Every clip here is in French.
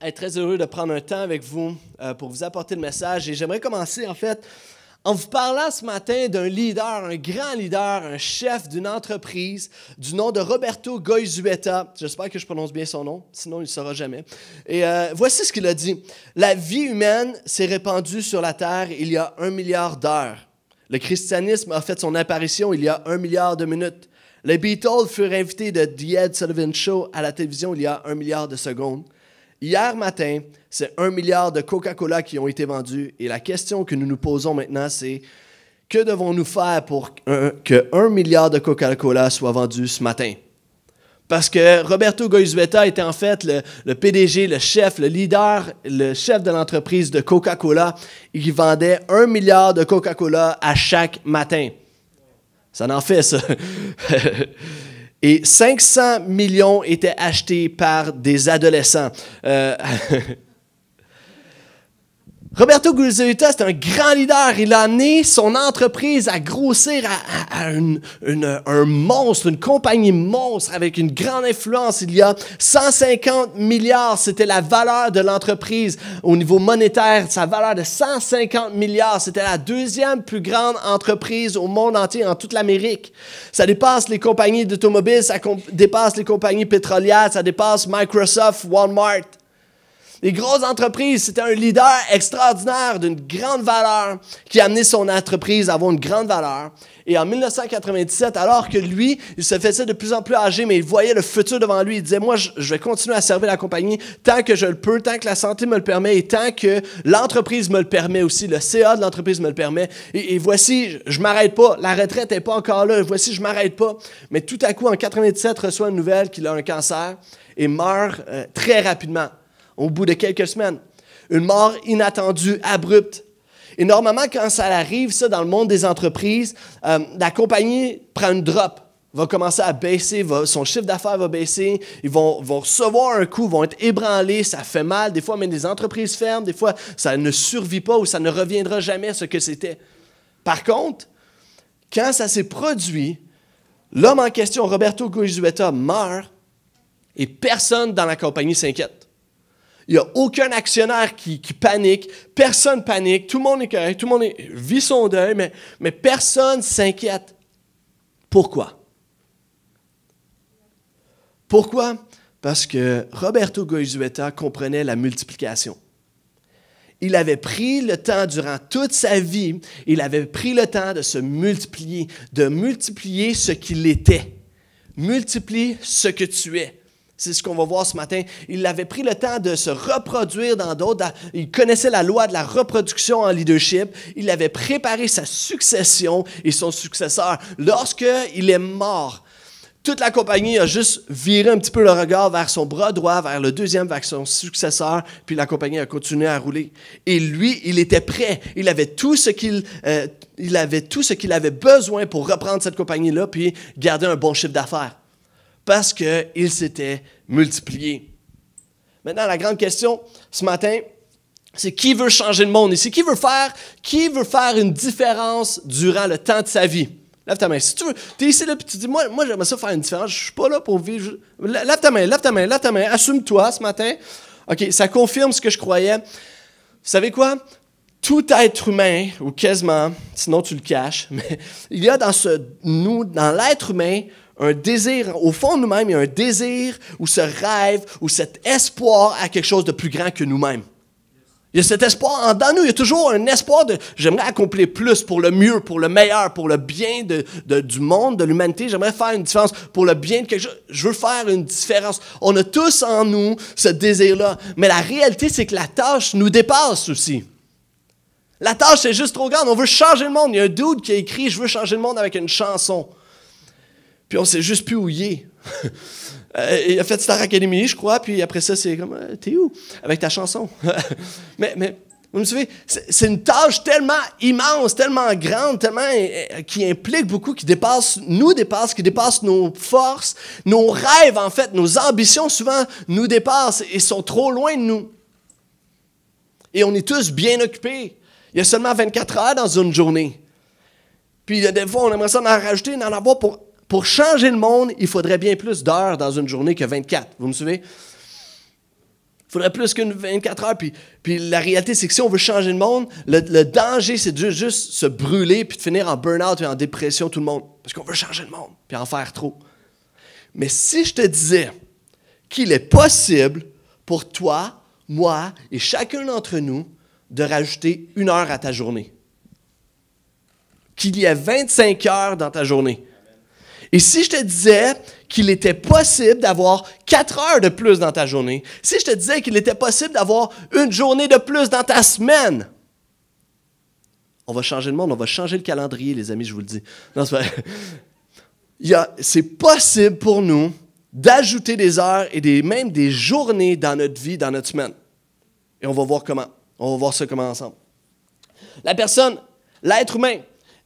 être très heureux de prendre un temps avec vous euh, pour vous apporter le message. Et j'aimerais commencer en fait en vous parlant ce matin d'un leader, un grand leader, un chef d'une entreprise du nom de Roberto Goizueta. J'espère que je prononce bien son nom, sinon il ne saura jamais. Et euh, voici ce qu'il a dit. La vie humaine s'est répandue sur la Terre il y a un milliard d'heures. Le christianisme a fait son apparition il y a un milliard de minutes. Les Beatles furent invités de The Ed Sullivan Show à la télévision il y a un milliard de secondes. Hier matin, c'est un milliard de Coca-Cola qui ont été vendus. Et la question que nous nous posons maintenant, c'est que devons-nous faire pour que un milliard de Coca-Cola soit vendu ce matin? Parce que Roberto Goizueta était en fait le, le, PDG, le chef, le leader, le chef de l'entreprise de Coca-Cola. Il vendait un milliard de Coca-Cola à chaque matin. Ça n'en fait, ça. et 500 millions étaient achetés par des adolescents. Euh, Roberto Guzetta, c'est un grand leader. Il a amené son entreprise à grossir à, un monstre, une compagnie monstre avec une grande influence. Il y a 150 milliards, c'était la valeur de l'entreprise au niveau monétaire. Sa valeur de 150 milliards, c'était la deuxième plus grande entreprise au monde entier, en toute l'Amérique. Ça dépasse les compagnies d'automobiles, ça dépasse les compagnies pétrolières, ça dépasse Microsoft, Walmart. Les grosses entreprises, c'était un leader extraordinaire d'une grande valeur qui amenait son entreprise à avoir une grande valeur. Et en 1997, alors que lui, il se faisait de plus en plus âgé, mais il voyait le futur devant lui. Il disait, moi, je vais continuer à servir la compagnie tant que je le peux, tant que la santé me le permet et tant que l'entreprise me le permet aussi, le CA de l'entreprise me le permet. Et, voici, je m'arrête pas. La retraite n'est pas encore là. Voici, je m'arrête pas. Mais tout à coup, en 97, reçoit une nouvelle qu'il a un cancer et meurt euh, très rapidement au bout de quelques semaines. Une mort inattendue, abrupte. Et normalement, quand ça arrive, ça, dans le monde des entreprises, euh, la compagnie prend une drop, va commencer à baisser, son chiffre d'affaires va baisser, ils vont, recevoir un coup, vont être ébranlés, ça fait mal. Des fois, même des entreprises ferment, des fois, ça ne survit pas ou ça ne reviendra jamais à ce que c'était. Par contre, quand ça s'est produit, l'homme en question, Roberto Goizueta, meurt et personne dans la compagnie s'inquiète. Il n'y a aucun actionnaire qui, panique. Personne panique. Tout le monde est correct. Tout le monde vit son deuil, mais, mais personne s'inquiète. Pourquoi? Pourquoi? Parce que Roberto Goizueta comprenait la multiplication. Il avait pris le temps durant toute sa vie, il avait pris le temps de se multiplier, de multiplier ce qu'il était. Multiplie ce que tu es. C'est ce qu'on va voir ce matin. Il avait pris le temps de se reproduire dans d'autres. Il connaissait la loi de la reproduction en leadership. Il avait préparé sa succession et son successeur. Lorsqu'il est mort, toute la compagnie a juste viré un petit peu le regard vers son bras droit, vers le deuxième, vers son successeur, puis la compagnie a continué à rouler. Et lui, il était prêt. Il avait tout ce qu'il euh, il avait, tout avait besoin pour reprendre cette compagnie-là, puis garder un bon chiffre d'affaires parce qu'ils s'était multiplié. Maintenant, la grande question ce matin, c'est qui veut changer le monde ici? Qui veut faire, qui veut faire une différence durant le temps de sa vie? Lève ta main. Si tu veux, tu es ici là, puis tu dis, moi, moi j'aimerais ça faire une différence, je ne suis pas là pour vivre. Lève ta main, lève ta main, lève ta main, assume-toi ce matin. OK, ça confirme ce que je croyais. Vous savez quoi? Tout être humain, ou quasiment, sinon tu le caches, mais il y a dans ce, nous, dans l'être humain, un désir, au fond de nous-mêmes, il y a un désir ou ce rêve ou cet espoir à quelque chose de plus grand que nous-mêmes. Il y a cet espoir en dans nous, il y a toujours un espoir de j'aimerais accomplir plus pour le mieux, pour le meilleur, pour le bien de, du monde, de l'humanité, j'aimerais faire une différence pour le bien de quelque chose, je veux faire une différence. On a tous en nous ce désir-là, mais la réalité c'est que la tâche nous dépasse aussi. La tâche c'est juste trop grande, on veut changer le monde. Il y a un dude qui a écrit je veux changer le monde avec une chanson. Puis on sait juste plus où il est. Euh, il a fait Star Academy, je crois, puis après ça, c'est comme euh, T'es où Avec ta chanson. mais, mais, vous me savez, C'est une tâche tellement immense, tellement grande, tellement. Euh, qui implique beaucoup, qui dépasse, nous dépasse, qui dépasse nos forces, nos rêves, en fait, nos ambitions, souvent, nous dépassent et sont trop loin de nous. Et on est tous bien occupés. Il y a seulement 24 heures dans une journée. Puis, il y a des fois, on aimerait ça en rajouter, en avoir pour pour changer le monde, il faudrait bien plus d'heures dans une journée que 24. Vous me suivez? Il faudrait plus qu'une 24 heures. Puis, puis la réalité, c'est que si on veut changer le monde, le, danger, c'est de juste se brûler puis de finir en burn-out et en dépression tout le monde. Parce qu'on veut changer le monde puis en faire trop. Mais si je te disais qu'il est possible pour toi, moi et chacun d'entre nous de rajouter une heure à ta journée, qu'il y ait 25 heures dans ta journée, et si je te disais qu'il était possible d'avoir quatre heures de plus dans ta journée, si je te disais qu'il était possible d'avoir une journée de plus dans ta semaine, on va changer le monde, on va changer le calendrier, les amis, je vous le dis. c'est possible pour nous d'ajouter des heures et même des journées dans notre vie, dans notre semaine. Et on va voir comment. On va voir ça comment ensemble. La personne, l'être humain,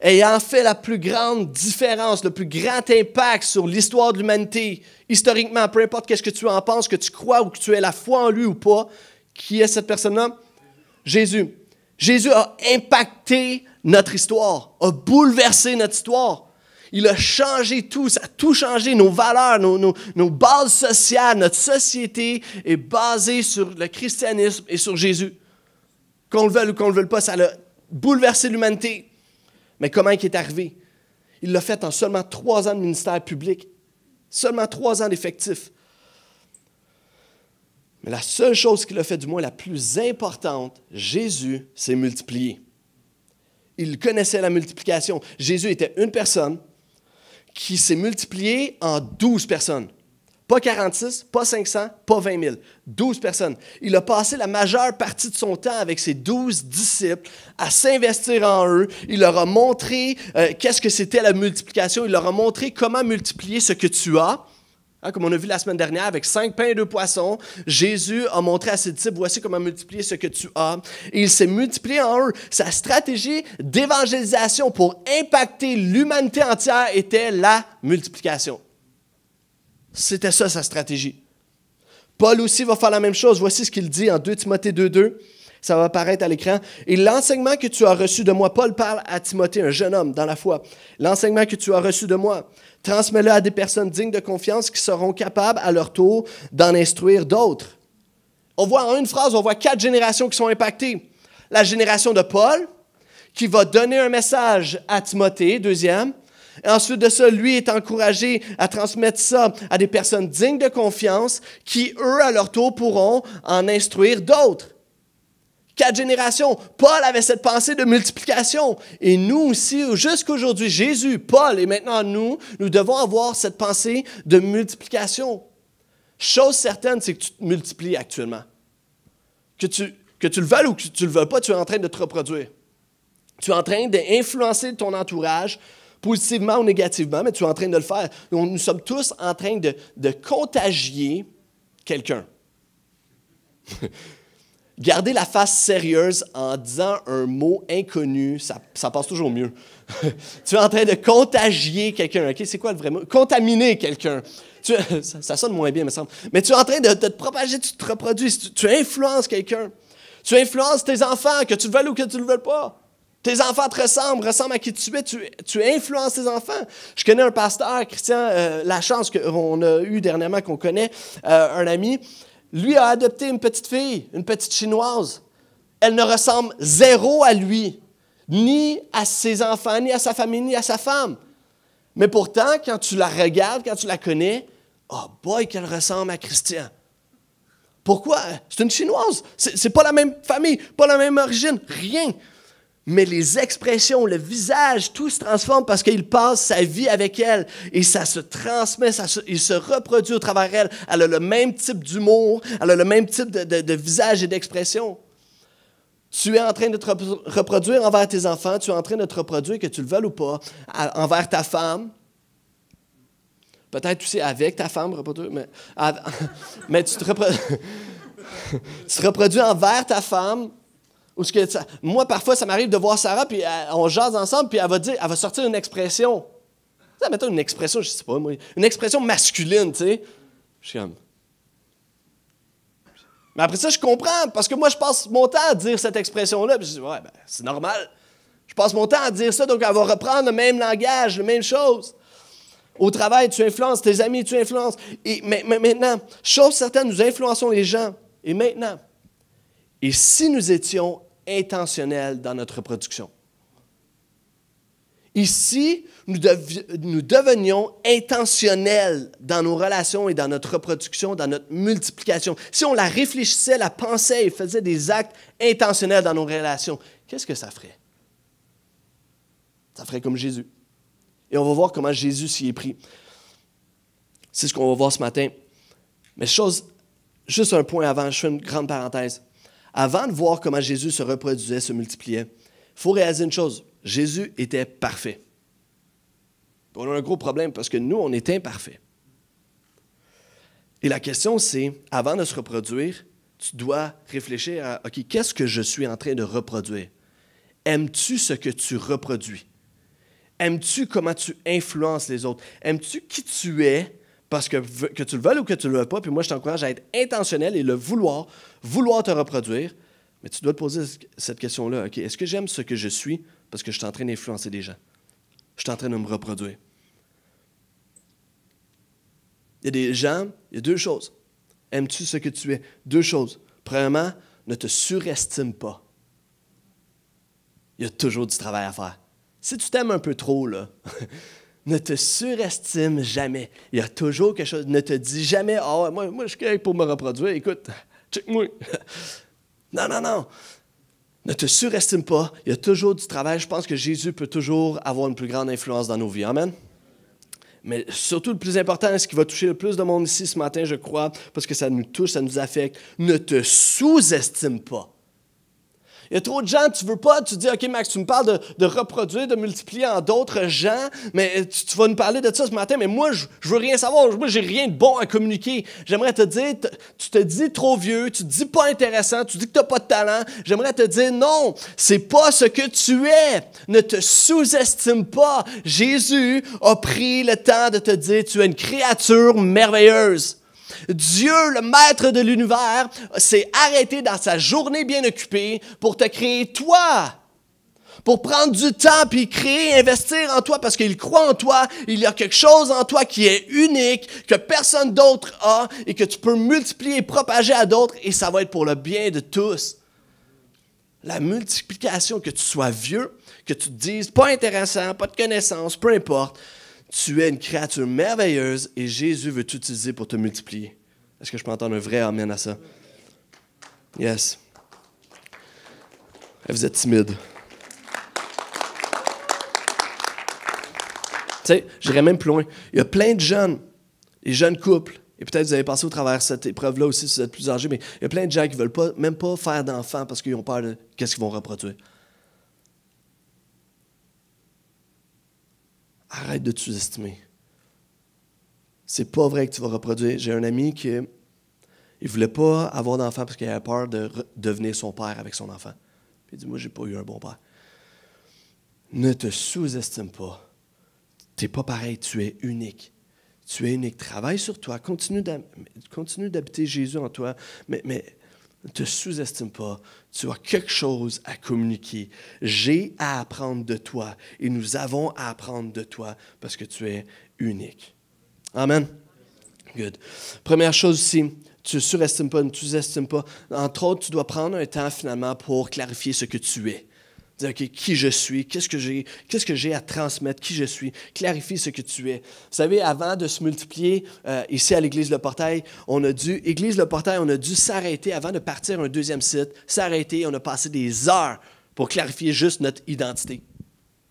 ayant fait la plus grande différence, le plus grand impact sur l'histoire de l'humanité, historiquement, peu importe qu'est-ce que tu en penses, que tu crois ou que tu aies la foi en lui ou pas, qui est cette personne-là? Jésus. Jésus a impacté notre histoire, a bouleversé notre histoire. Il a changé tout, ça a tout changé. Nos valeurs, nos, nos bases sociales, notre société est basée sur le christianisme et sur Jésus. Qu'on le veuille ou qu'on ne le veuille pas, ça a bouleversé l'humanité. Mais comment il est arrivé? Il l'a fait en seulement trois ans de ministère public, seulement trois ans d'effectif. Mais la seule chose qu'il a fait, du moins la plus importante, Jésus s'est multiplié. Il connaissait la multiplication. Jésus était une personne qui s'est multipliée en douze personnes. Pas 46, pas 500, pas 20 000. 12 personnes. Il a passé la majeure partie de son temps avec ses 12 disciples à s'investir en eux. Il leur a montré euh, qu'est-ce que c'était la multiplication. Il leur a montré comment multiplier ce que tu as. Hein, comme on a vu la semaine dernière, avec 5 pains et 2 poissons, Jésus a montré à ses disciples, voici comment multiplier ce que tu as. Et il s'est multiplié en eux. Sa stratégie d'évangélisation pour impacter l'humanité entière était la multiplication. C'était ça sa stratégie. Paul aussi va faire la même chose. Voici ce qu'il dit en 2 Timothée 2.2. Ça va apparaître à l'écran. Et l'enseignement que tu as reçu de moi, Paul parle à Timothée, un jeune homme dans la foi. L'enseignement que tu as reçu de moi, transmets-le à des personnes dignes de confiance qui seront capables à leur tour d'en instruire d'autres. On voit en une phrase, on voit quatre générations qui sont impactées. La génération de Paul, qui va donner un message à Timothée, deuxième ensuite de ça, lui est encouragé à transmettre ça à des personnes dignes de confiance qui, eux, à leur tour, pourront en instruire d'autres. Quatre générations, Paul avait cette pensée de multiplication. Et nous aussi, jusqu'à aujourd'hui, Jésus, Paul et maintenant nous, nous devons avoir cette pensée de multiplication. Chose certaine, c'est que tu te multiplies actuellement. Que tu, que tu le veuilles ou que tu ne le veuilles pas, tu es en train de te reproduire. Tu es en train d'influencer ton entourage positivement ou négativement, mais tu es en train de le faire. Nous, sommes tous en train de, contagier quelqu'un. Garder la face sérieuse en disant un mot inconnu, ça, passe toujours mieux. tu es en train de contagier quelqu'un. Ok, c'est quoi le vrai mot? Contaminer quelqu'un. ça, sonne moins bien, me semble. Mais tu es en train de, te propager, tu te reproduis, tu, tu influences quelqu'un. Tu influences tes enfants, que tu le veuilles ou que tu ne le veuilles pas. Tes enfants te ressemblent, ressemblent à qui tu es. Tu, tu influences tes enfants. Je connais un pasteur, Christian euh, la chance qu'on a eu dernièrement, qu'on connaît, euh, un ami. Lui a adopté une petite fille, une petite chinoise. Elle ne ressemble zéro à lui, ni à ses enfants, ni à sa famille, ni à sa femme. Mais pourtant, quand tu la regardes, quand tu la connais, oh boy, qu'elle ressemble à Christian. Pourquoi? C'est une chinoise. C'est pas la même famille, pas la même origine, rien mais les expressions, le visage, tout se transforme parce qu'il passe sa vie avec elle et ça se transmet, ça il se reproduit au travers elle. Elle a le même type d'humour, elle a le même type de, visage et d'expression. Tu es en train de te reproduire envers tes enfants, tu es en train de te reproduire, que tu le veuilles ou pas, envers ta femme. Peut-être tu sais avec ta femme, reproduire, mais, mais tu, te tu te reproduis envers ta femme, moi, parfois, ça m'arrive de voir Sarah, puis euh, on jase ensemble, puis elle va dire, elle va sortir une expression. Ça, mettons une expression, je sais pas, une expression masculine, tu sais. Je suis comme. Mais après ça, je comprends, parce que moi, je passe mon temps à dire cette expression-là, puis je dis, ouais, ben, c'est normal. Je passe mon temps à dire ça, donc elle va reprendre le même langage, la même chose. Au travail, tu influences, tes amis, tu influences. mais maintenant, chose certaine, nous influençons les gens. Et maintenant, et si nous étions intentionnels dans notre production. Ici, nous, nous devenions intentionnels dans nos relations et dans notre reproduction, dans notre multiplication. Si on la réfléchissait, la pensait et faisait des actes intentionnels dans nos relations, qu'est-ce que ça ferait? Ça ferait comme Jésus. Et on va voir comment Jésus s'y est pris. C'est ce qu'on va voir ce matin. Mais chose, juste un point avant, je fais une grande parenthèse. Avant de voir comment Jésus se reproduisait, se multipliait, il faut réaliser une chose. Jésus était parfait. On a un gros problème parce que nous, on est imparfait. Et la question, c'est, avant de se reproduire, tu dois réfléchir à, OK, qu'est-ce que je suis en train de reproduire? Aimes-tu ce que tu reproduis? Aimes-tu comment tu influences les autres? Aimes-tu qui tu es parce que, que tu le veuilles ou que tu le veux pas, puis moi, je t'encourage à être intentionnel et le vouloir, vouloir te reproduire. Mais tu dois te poser cette question-là. est-ce que j'aime ce que je suis parce que je suis en train d'influencer des gens? Je suis en train de me reproduire. Il y a des gens, il y a deux choses. Aimes-tu ce que tu es? Deux choses. Premièrement, ne te surestime pas. Il y a toujours du travail à faire. Si tu t'aimes un peu trop, là, ne te surestime jamais. Il y a toujours quelque chose. Ne te dis jamais, oh, moi, moi, je suis pour me reproduire, écoute, check-moi. non, non, non. Ne te surestime pas. Il y a toujours du travail. Je pense que Jésus peut toujours avoir une plus grande influence dans nos vies. Amen. Mais surtout, le plus important, ce qui va toucher le plus de monde ici ce matin, je crois, parce que ça nous touche, ça nous affecte, ne te sous-estime pas. Il y a trop de gens, tu veux pas, tu dis, OK, Max, tu me parles de, reproduire, de multiplier en d'autres gens, mais tu, vas nous parler de ça ce matin, mais moi, je, veux rien savoir. Moi, j'ai rien de bon à communiquer. J'aimerais te dire, tu te dis trop vieux, tu te dis pas intéressant, tu dis que tu n'as pas de talent. J'aimerais te dire, non, c'est pas ce que tu es. Ne te sous-estime pas. Jésus a pris le temps de te dire, tu es une créature merveilleuse. Dieu, le maître de l'univers, s'est arrêté dans sa journée bien occupée pour te créer toi pour prendre du temps puis créer, investir en toi parce qu'il croit en toi. Il y a quelque chose en toi qui est unique, que personne d'autre a et que tu peux multiplier et propager à d'autres et ça va être pour le bien de tous. La multiplication, que tu sois vieux, que tu te dises pas intéressant, pas de connaissances, peu importe, tu es une créature merveilleuse et Jésus veut t'utiliser pour te multiplier. Est-ce que je peux entendre un vrai amen à ça? Yes. Vous êtes timide. Tu sais, j'irais même plus loin. Il y a plein de jeunes, les jeunes couples, et peut-être vous avez passé au travers cette épreuve-là aussi si vous êtes plus âgé, mais il y a plein de gens qui ne veulent pas, même pas faire d'enfants parce qu'ils ont peur de qu'est-ce qu'ils vont reproduire. arrête de te sous-estimer. C'est pas vrai que tu vas reproduire. J'ai un ami qui il voulait pas avoir d'enfant parce qu'il avait peur de devenir son père avec son enfant. il dit Moi, j'ai pas eu un bon père. Ne te sous-estime pas. Tu n'es pas pareil, tu es unique. Tu es unique. Travaille sur toi. Continue d'habiter Jésus en toi. Mais, mais ne te sous-estime pas. Tu as quelque chose à communiquer. J'ai à apprendre de toi et nous avons à apprendre de toi parce que tu es unique. Amen. Good. Première chose aussi, tu ne surestimes pas, ne sous-estimes pas. Entre autres, tu dois prendre un temps finalement pour clarifier ce que tu es. Dire, qui je suis, qu'est-ce que j'ai, quest que à transmettre, qui je suis, clarifie ce que tu es. Vous savez, avant de se multiplier euh, ici à l'Église Le Portail, on a dû, Église Le Portail, on a dû s'arrêter avant de partir un deuxième site, s'arrêter, on a passé des heures pour clarifier juste notre identité.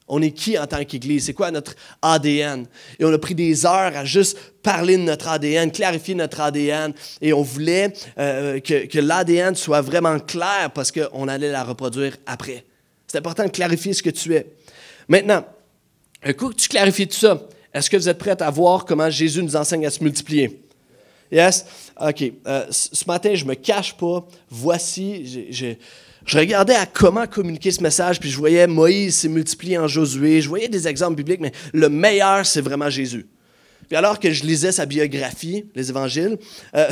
On est qui en tant qu'Église? C'est quoi notre ADN? Et on a pris des heures à juste parler de notre ADN, clarifier notre ADN. Et on voulait euh, que, que l'ADN soit vraiment clair parce qu'on allait la reproduire après. C'est important de clarifier ce que tu es. Maintenant, un coup que tu clarifies tout ça, est-ce que vous êtes prêts à voir comment Jésus nous enseigne à se multiplier? Yes? OK. Euh, ce matin, je me cache pas. Voici, je regardais à comment communiquer ce message, puis je voyais Moïse s'est multiplié en Josué, je voyais des exemples bibliques, mais le meilleur, c'est vraiment Jésus. Puis alors que je lisais sa biographie, les évangiles, euh,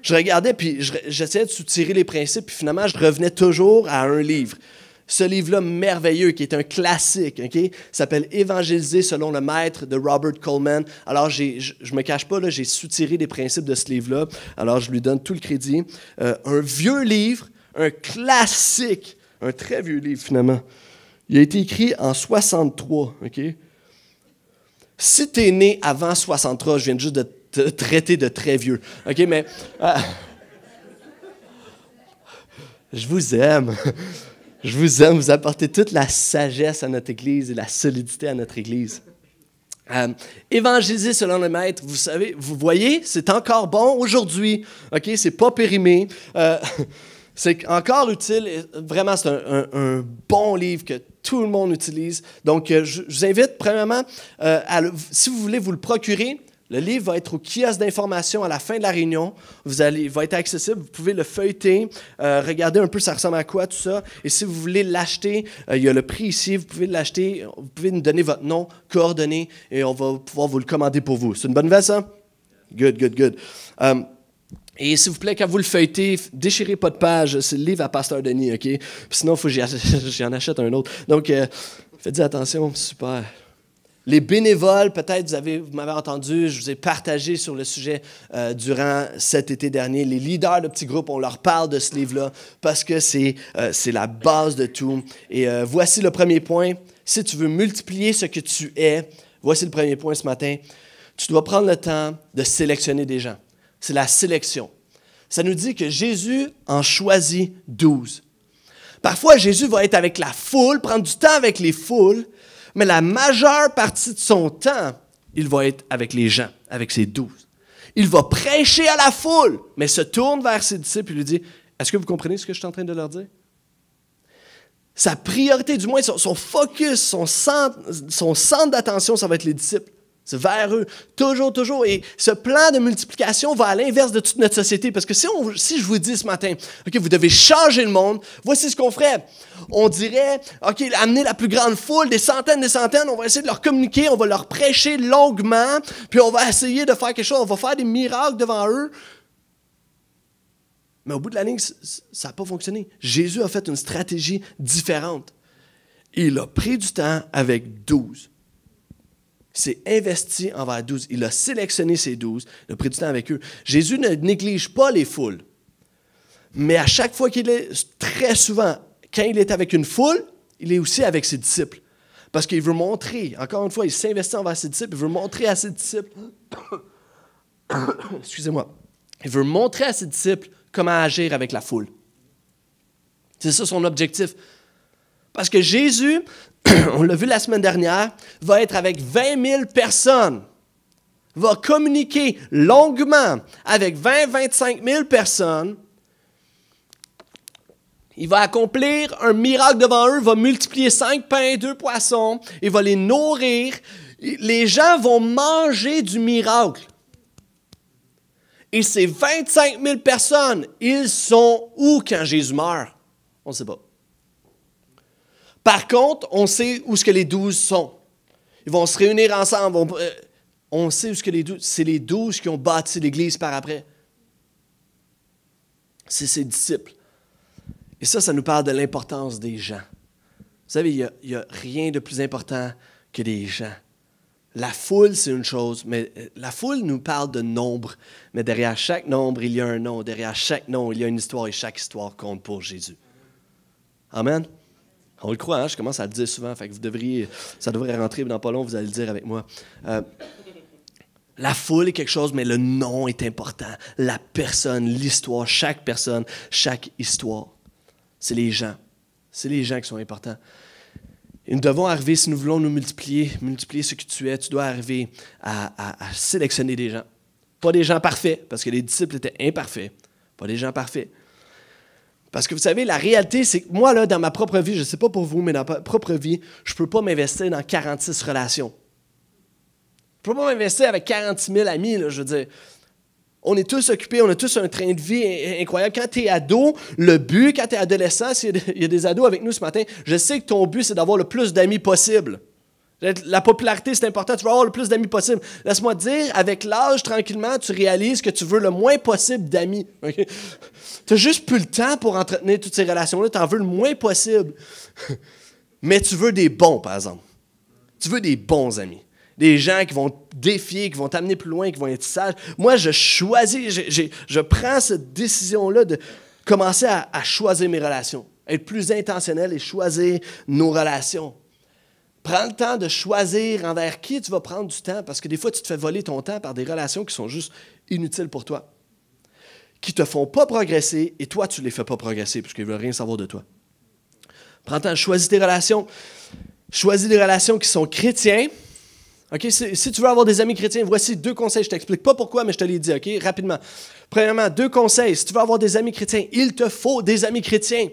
je regardais, puis j'essayais de soutirer les principes, puis finalement, je revenais toujours à un livre. Ce livre-là merveilleux, qui est un classique, OK, s'appelle Évangéliser selon le maître de Robert Coleman. Alors, je ne me cache pas, j'ai soutiré des principes de ce livre-là. Alors, je lui donne tout le crédit. Euh, un vieux livre, un classique, un très vieux livre, finalement. Il a été écrit en 63, Si tu es né avant 63, je viens juste de te traiter de très vieux, OK? Mais... Ah, je vous aime. Je vous aime, vous apportez toute la sagesse à notre Église et la solidité à notre Église. Euh, évangéliser selon le maître, vous savez, vous voyez, c'est encore bon aujourd'hui. OK, c'est pas périmé. Euh, c'est encore utile. Vraiment, c'est un, bon livre que tout le monde utilise. Donc, euh, je, vous invite, premièrement, euh, si vous voulez vous le procurer, le livre va être au kiosque d'information à la fin de la réunion. Vous allez, il va être accessible. Vous pouvez le feuilleter, Regardez euh, regarder un peu ça ressemble à quoi, tout ça. Et si vous voulez l'acheter, euh, il y a le prix ici. Vous pouvez l'acheter. Vous pouvez nous donner votre nom, coordonnées, et on va pouvoir vous le commander pour vous. C'est une bonne nouvelle, ça? Good, good, good. Euh, et s'il vous plaît, quand vous le feuilletez, déchirez pas de page. C'est le livre à Pasteur Denis, OK? sinon, il faut que j'en achète un autre. Donc, faites attention. Super. Les bénévoles, peut-être vous, m'avez entendu, je vous ai partagé sur le sujet euh, durant cet été dernier. Les leaders de petits groupes, on leur parle de ce livre-là parce que c'est, euh, la base de tout. Et euh, voici le premier point. Si tu veux multiplier ce que tu es, voici le premier point ce matin. Tu dois prendre le temps de sélectionner des gens. C'est la sélection. Ça nous dit que Jésus en choisit douze. Parfois, Jésus va être avec la foule, prendre du temps avec les foules, mais la majeure partie de son temps, il va être avec les gens, avec ses douze. Il va prêcher à la foule, mais se tourne vers ses disciples et lui dit, est-ce que vous comprenez ce que je suis en train de leur dire? Sa priorité, du moins son, focus, son son centre d'attention, ça va être les disciples vers eux, toujours, toujours. Et ce plan de multiplication va à l'inverse de toute notre société. Parce que si, on, si je vous dis ce matin, OK, vous devez changer le monde, voici ce qu'on ferait. On dirait, OK, amener la plus grande foule, des centaines, des centaines, on va essayer de leur communiquer, on va leur prêcher longuement, puis on va essayer de faire quelque chose, on va faire des miracles devant eux. Mais au bout de la ligne, ça n'a pas fonctionné. Jésus a fait une stratégie différente. Il a pris du temps avec douze s'est investi envers 12. Il a sélectionné ses douze. il a pris du temps avec eux. Jésus ne néglige pas les foules. Mais à chaque fois qu'il est, très souvent, quand il est avec une foule, il est aussi avec ses disciples. Parce qu'il veut montrer, encore une fois, il s'investit envers ses disciples, il veut montrer à ses disciples, excusez-moi, il veut montrer à ses disciples comment agir avec la foule. C'est ça son objectif. Parce que Jésus on l'a vu la semaine dernière, va être avec 20 000 personnes, va communiquer longuement avec 20-25 000 personnes. Il va accomplir un miracle devant eux, va multiplier 5 pains et deux poissons, il va les nourrir. Les gens vont manger du miracle. Et ces 25 000 personnes, ils sont où quand Jésus meurt? On ne sait pas. Par contre, on sait où ce que les douze sont. Ils vont se réunir ensemble. Euh, on, sait où ce que les douze... C'est les douze qui ont bâti l'Église par après. C'est ses disciples. Et ça, ça nous parle de l'importance des gens. Vous savez, il n'y a, a, rien de plus important que les gens. La foule, c'est une chose, mais euh, la foule nous parle de nombre. Mais derrière chaque nombre, il y a un nom. Derrière chaque nom, il y a une histoire et chaque histoire compte pour Jésus. Amen. On le croit, hein, je commence à le dire souvent, fait que vous devriez, ça devrait rentrer dans pas long, vous allez le dire avec moi. Euh, la foule est quelque chose, mais le nom est important. La personne, l'histoire, chaque personne, chaque histoire. C'est les gens. C'est les gens qui sont importants. Et nous devons arriver, si nous voulons nous multiplier, multiplier ce que tu es, tu dois arriver à sélectionner des gens. Pas des gens parfaits, parce que les disciples étaient imparfaits. Pas des gens parfaits, parce que vous savez, la réalité, c'est que moi, là, dans ma propre vie, je ne sais pas pour vous, mais dans ma propre vie, je ne peux pas m'investir dans 46 relations. Je ne peux pas m'investir avec 40 000 amis, là, je veux dire. On est tous occupés, on a tous un train de vie incroyable. Quand tu es ado, le but, quand tu es adolescent, s'il y a des ados avec nous ce matin, je sais que ton but, c'est d'avoir le plus d'amis possible. La popularité, c'est important. Tu veux avoir le plus d'amis possible. Laisse-moi te dire, avec l'âge, tranquillement, tu réalises que tu veux le moins possible d'amis. Tu n'as juste plus le temps pour entretenir toutes ces relations-là. Tu en veux le moins possible. Mais tu veux des bons, par exemple. Tu veux des bons amis. Des gens qui vont te défier, qui vont t'amener plus loin, qui vont être sages. Moi, je choisis, je, prends cette décision-là de commencer à, à choisir mes relations, être plus intentionnel et choisir nos relations. Prends le temps de choisir envers qui tu vas prendre du temps, parce que des fois, tu te fais voler ton temps par des relations qui sont juste inutiles pour toi, qui te font pas progresser, et toi, tu ne les fais pas progresser, parce ne veulent rien savoir de toi. Prends le temps, choisis tes relations. Choisis des relations qui sont chrétiens. OK, si, tu veux avoir des amis chrétiens, voici deux conseils. Je t'explique pas pourquoi, mais je te les dis, OK, rapidement. Premièrement, deux conseils. Si tu veux avoir des amis chrétiens, il te faut des amis chrétiens.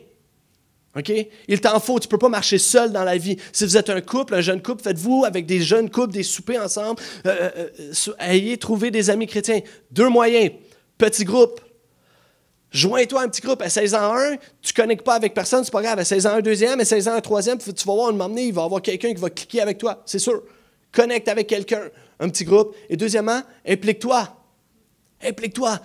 Il t'en faut. Tu ne peux pas marcher seul dans la vie. Si vous êtes un couple, un jeune couple, faites-vous avec des jeunes couples des soupers ensemble. Euh, euh, euh, ayez trouvé des amis chrétiens. Deux moyens. Petit groupe. Joins-toi à un petit groupe. À 16 ans un, tu connectes pas avec personne, c'est pas grave. À 16 ans un deuxième, à 16 ans un troisième, tu vas voir, un moment donné, il va y avoir quelqu'un qui va cliquer avec toi. C'est sûr. Connecte avec quelqu'un. Un petit groupe. Et deuxièmement, implique-toi. Implique-toi.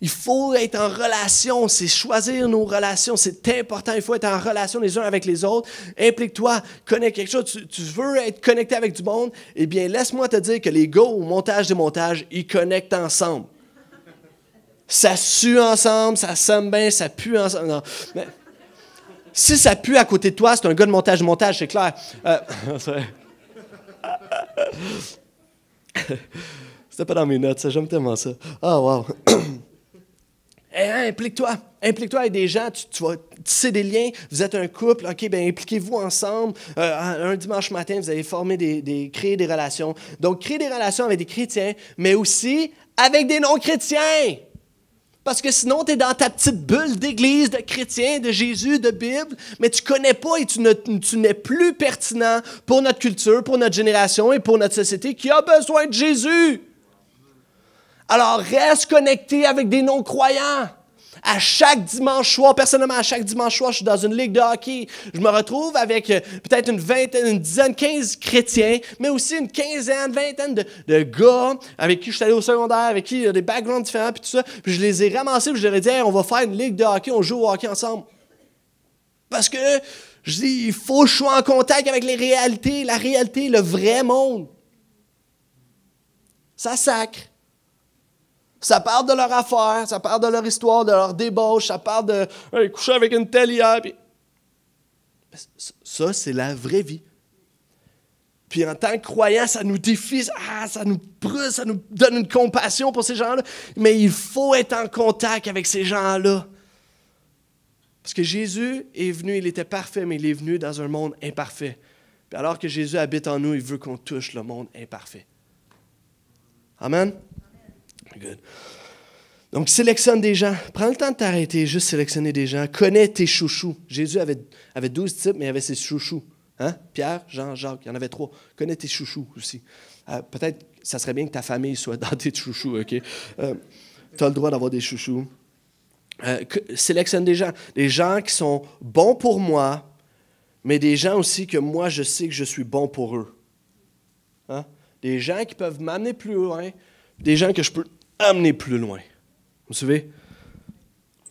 Il faut être en relation, c'est choisir nos relations, c'est important, il faut être en relation les uns avec les autres. Implique-toi, connais quelque chose, tu, veux être connecté avec du monde, eh bien laisse-moi te dire que les gars au montage des montages, ils connectent ensemble. Ça sue ensemble, ça somme bien, ça pue ensemble. si ça pue à côté de toi, c'est un gars de montage montage, c'est clair. Euh, c'était pas dans mes notes, j'aime tellement ça. oh, wow! Eh, hein, implique-toi. Implique-toi avec des gens, tu, vas des liens, vous êtes un couple, OK, ben, impliquez-vous ensemble. Euh, un dimanche matin, vous allez former des, créer des relations. Donc, créer des relations avec des chrétiens, mais aussi avec des non-chrétiens. Parce que sinon, tu es dans ta petite bulle d'église, de chrétiens, de Jésus, de Bible, mais tu connais pas et tu n'es plus pertinent pour notre culture, pour notre génération et pour notre société qui a besoin de Jésus. Alors reste connecté avec des non-croyants. À chaque dimanche soir, personnellement, à chaque dimanche soir, je suis dans une ligue de hockey. Je me retrouve avec euh, peut-être une vingtaine, une dizaine, quinze chrétiens, mais aussi une quinzaine, vingtaine de, de, gars avec qui je suis allé au secondaire, avec qui il y a des backgrounds différents, puis tout ça. Puis je les ai ramassés, puis je leur ai dit, on va faire une ligue de hockey, on joue au hockey ensemble. Parce que je dis, il faut que je sois en contact avec les réalités, la réalité, le vrai monde. Ça sacre. Ça parle de leur affaire, ça parle de leur histoire, de leur débauche, ça parle de coucher avec une telle hier. Puis... Ça, c'est la vraie vie. Puis en tant que croyant, ça nous défie, ah, ça nous brûle, ça nous donne une compassion pour ces gens-là. Mais il faut être en contact avec ces gens-là. Parce que Jésus est venu, il était parfait, mais il est venu dans un monde imparfait. Puis alors que Jésus habite en nous, il veut qu'on touche le monde imparfait. Amen. Donc, sélectionne des gens. Prends le temps de t'arrêter, juste sélectionner des gens. Connais tes chouchous. Jésus avait, avait 12 types, mais il avait ses chouchous. Hein? Pierre, Jean, Jacques, il y en avait trois. Connais tes chouchous aussi. Euh, peut-être que ça serait bien que ta famille soit dans tes chouchous, OK? Euh, tu as le droit d'avoir des chouchous. Euh, sélectionne des gens. Des gens qui sont bons pour moi, mais des gens aussi que moi, je sais que je suis bon pour eux. Hein? Des gens qui peuvent m'amener plus loin, des gens que je peux amener plus loin. Vous savez,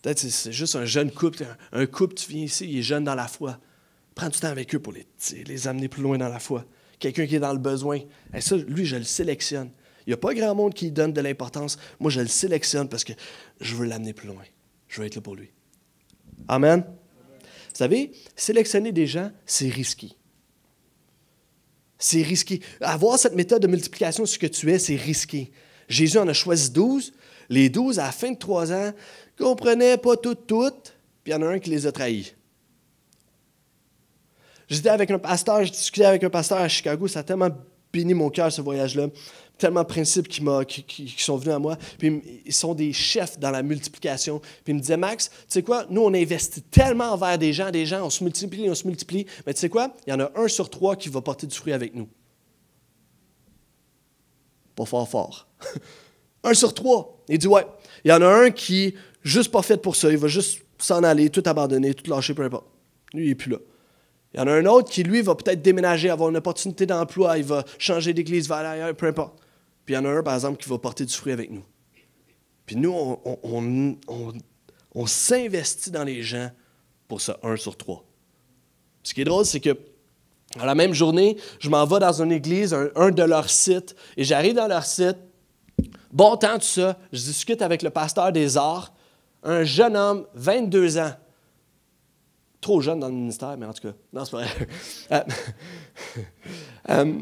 Peut-être que c'est juste un jeune couple. Un, couple, tu viens ici, il est jeune dans la foi. Prends du temps avec eux pour les, les amener plus loin dans la foi. Quelqu'un qui est dans le besoin. Et ça, lui, je le sélectionne. Il n'y a pas grand monde qui donne de l'importance. Moi, je le sélectionne parce que je veux l'amener plus loin. Je veux être là pour lui. Amen. Vous savez, sélectionner des gens, c'est risqué. C'est risqué. Avoir cette méthode de multiplication de ce que tu es, c'est risqué. Jésus en a choisi 12. Les 12, à la fin de trois ans, ne comprenaient pas toutes, toutes, puis il y en a un qui les a trahis. J'étais avec un pasteur, j'ai discuté avec un pasteur à Chicago, ça a tellement béni mon cœur ce voyage-là, tellement de principes qui, qui, sont venus à moi, puis ils sont des chefs dans la multiplication. Puis ils me disait Max, tu sais quoi, nous on investit tellement envers des gens, des gens, on se multiplie, on se multiplie, mais tu sais quoi, il y en a un sur trois qui va porter du fruit avec nous pas fort fort. un sur trois. Il dit ouais. Il y en a un qui juste pas fait pour ça. Il va juste s'en aller, tout abandonner, tout lâcher, peu importe. Lui, il est plus là. Il y en a un autre qui, lui, va peut-être déménager, avoir une opportunité d'emploi, il va changer d'église, va aller ailleurs, peu importe. Puis il y en a un, par exemple, qui va porter du fruit avec nous. Puis nous, on, on, s'investit dans les gens pour ça, un sur trois. Ce qui est drôle, c'est que la même journée, je m'en vais dans une église, un, de leurs sites, et j'arrive dans leur site. Bon temps, tout ça. Je discute avec le pasteur des arts, un jeune homme, 22 ans. Trop jeune dans le ministère, mais en tout cas, non, c'est vrai. Euh, euh,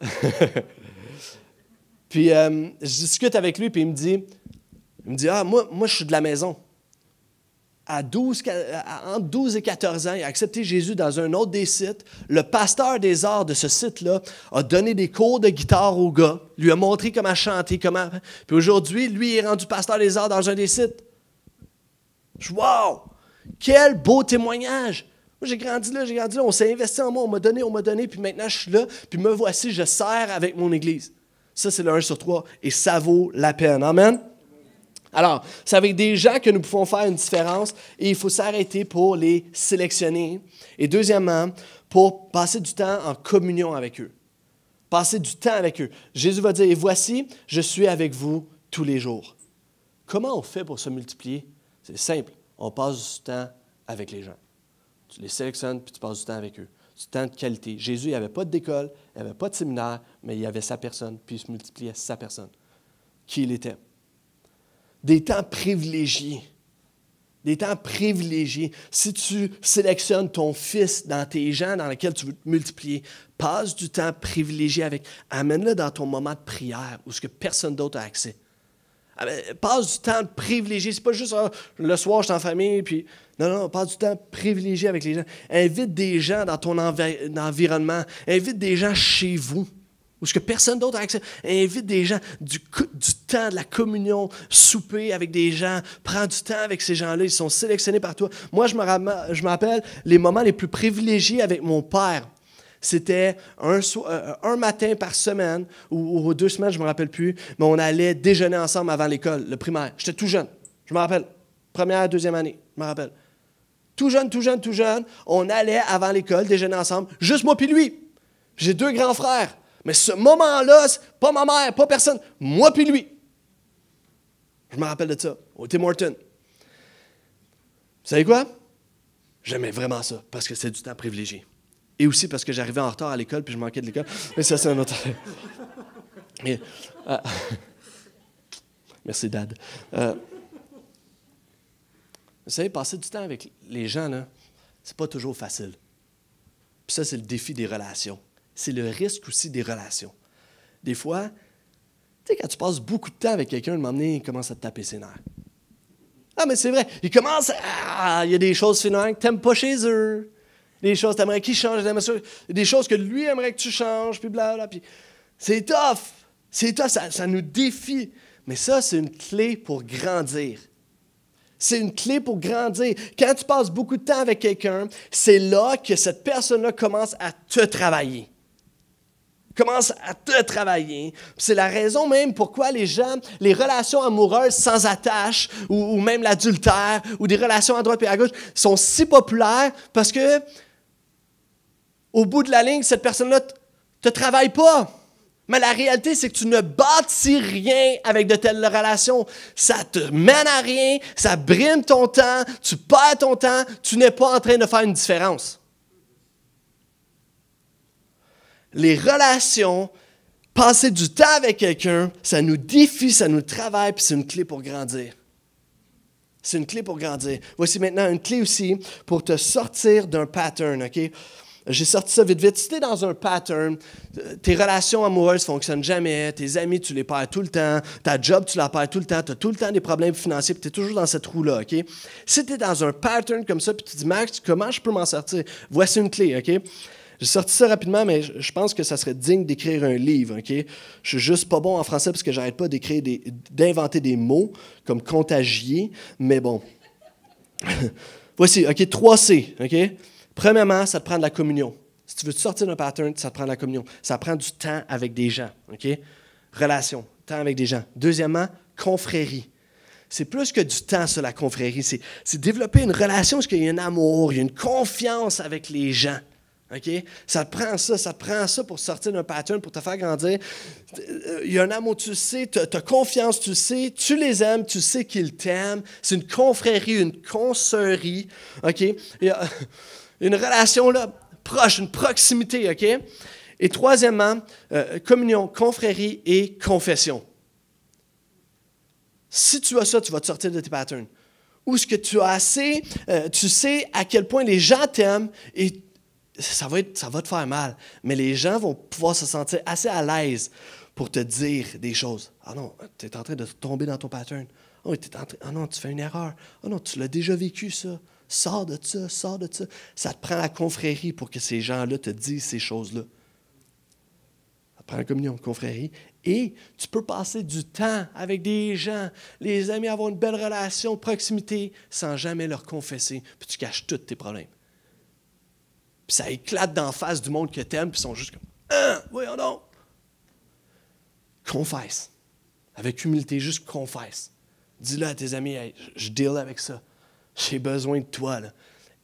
puis euh, je discute avec lui, puis il me dit, il me dit, ah, moi, moi, je suis de la maison à 12, entre 12 et 14 ans, il a accepté Jésus dans un autre des sites. Le pasteur des arts de ce site-là a donné des cours de guitare au gars, lui a montré comment chanter, comment. Puis aujourd'hui, lui est rendu pasteur des arts dans un des sites. Wow! Quel beau témoignage! Moi, j'ai grandi là, j'ai grandi là, on s'est investi en moi, on m'a donné, on m'a donné, puis maintenant je suis là, puis me voici, je sers avec mon Église. Ça, c'est le 1 sur 3, et ça vaut la peine. Amen. Alors, c'est avec des gens que nous pouvons faire une différence et il faut s'arrêter pour les sélectionner. Et deuxièmement, pour passer du temps en communion avec eux. Passer du temps avec eux. Jésus va dire, et voici, je suis avec vous tous les jours. Comment on fait pour se multiplier? C'est simple, on passe du temps avec les gens. Tu les sélectionnes, puis tu passes du temps avec eux. Du temps de qualité. Jésus, il avait pas d'école, il avait pas de séminaire, mais il avait sa personne, puis il se multipliait sa personne, qui il était des temps privilégiés. Des temps privilégiés. Si tu sélectionnes ton fils dans tes gens dans lesquels tu veux te multiplier, passe du temps privilégié avec. Amène-le dans ton moment de prière où ce que personne d'autre a accès. Ah ben, passe du temps privilégié. C'est pas juste ah, le soir, je suis en famille, puis. Non, non, passe du temps privilégié avec les gens. Invite des gens dans ton environnement. Invite des gens chez vous. Parce que personne d'autre accès. Invite des gens, du, temps, de la communion, souper avec des gens, prends du temps avec ces gens-là, ils sont sélectionnés par toi. Moi, je me, rappelle les moments les plus privilégiés avec mon père. C'était un, euh, matin par semaine, ou, ou deux semaines, je ne me rappelle plus, mais on allait déjeuner ensemble avant l'école, le primaire. J'étais tout jeune, je me rappelle. Première, deuxième année, je me rappelle. Tout jeune, tout jeune, tout jeune, on allait avant l'école déjeuner ensemble, juste moi puis lui. J'ai deux grands frères. Mais ce moment-là, pas ma mère, pas personne, moi puis lui. Je me rappelle de ça, au Tim Horton. Vous savez quoi? J'aimais vraiment ça, parce que c'est du temps privilégié. Et aussi parce que j'arrivais en retard à l'école, puis je manquais de l'école. Mais ça, c'est un autre... Euh, merci, Dad. Euh, vous savez, passer du temps avec les gens, là, c'est pas toujours facile. Puis ça, c'est le défi des relations c'est le risque aussi des relations. Des fois, tu sais, quand tu passes beaucoup de temps avec quelqu'un, moment donné, il commence à te taper ses nerfs. Ah, mais c'est vrai, il commence à. Il y a des choses finalement que tu n'aimes pas chez eux. Des choses que tu aimerais qu'ils changent. Des choses que lui aimerait que tu changes, puis blablabla. Puis c'est tough. C'est tough, ça nous défie. Mais ça, c'est une clé pour grandir. C'est une clé pour grandir. Quand tu passes beaucoup de temps avec quelqu'un, c'est là que cette personne-là commence à te travailler commence à te travailler. C'est la raison même pourquoi les gens, les relations amoureuses sans attache, ou, même l'adultère, ou des relations à droite et à gauche, sont si populaires parce que, au bout de la ligne, cette personne-là te travaille pas. Mais la réalité, c'est que tu ne bâtis rien avec de telles relations. Ça te mène à rien, ça brime ton temps, tu perds ton temps, tu n'es pas en train de faire une différence. les relations, passer du temps avec quelqu'un, ça nous défie, ça nous travaille, puis c'est une clé pour grandir. C'est une clé pour grandir. Voici maintenant une clé aussi pour te sortir d'un pattern, OK? J'ai sorti ça vite vite. Si es dans un pattern, tes relations amoureuses fonctionnent jamais, tes amis, tu les perds tout le temps, ta job, tu la perds tout le temps, tu as tout le temps des problèmes financiers, puis tu es toujours dans cette roue-là, OK? Si tu es dans un pattern comme ça, puis tu dis, Max, comment je peux m'en sortir? Voici une clé, OK? J'ai sorti ça rapidement, mais je pense que ça serait digne d'écrire un livre. Ok, Je suis juste pas bon en français parce que j'arrête pas d'écrire d'inventer des, mots comme contagier, mais bon. Voici, OK, 3C. Premièrement, ça te prend de la communion. Si tu veux te sortir d'un pattern, ça te prend de la communion. Ça prend du temps avec des gens. OK? Relation, temps avec des gens. Deuxièmement, confrérie. C'est plus que du temps sur la confrérie. C'est développer une relation parce qu'il y a un amour, il a une confiance avec les gens. OK? Ça te prend ça, ça te prend ça pour sortir d'un pattern, pour te faire grandir. Il euh, y a un amour, tu sais, tu as confiance, tu sais, tu les aimes, tu sais qu'ils t'aiment. C'est une confrérie, une consourie. OK? Il y a une relation là, proche, une proximité, OK? Et troisièmement, euh, communion, confrérie et confession. Si tu as ça, tu vas te sortir de tes patterns. Ou ce que tu as assez, euh, tu sais à quel point les gens t'aiment et ça va, te faire mal. Mais les gens vont pouvoir se sentir assez à l'aise pour te dire des choses. Ah non, tu es en train de tomber dans ton pattern. Oh, ah es en ah non, tu fais une erreur. Ah non, tu l'as déjà vécu, ça. Sors de ça, sors de ça. Ça te prend la confrérie pour que ces gens-là te disent ces choses-là. Ça te prend la communion, confrérie. Et tu peux passer du temps avec des gens, les amis, avoir une belle relation, proximité, sans jamais leur confesser. Puis tu caches tous tes problèmes. Puis ça éclate d'en face du monde que t'aimes, puis ils sont juste comme Ah, voyons donc. Confesse. Avec humilité, juste confesse. Dis-le à tes amis, je deal avec ça. J'ai besoin de toi. Là.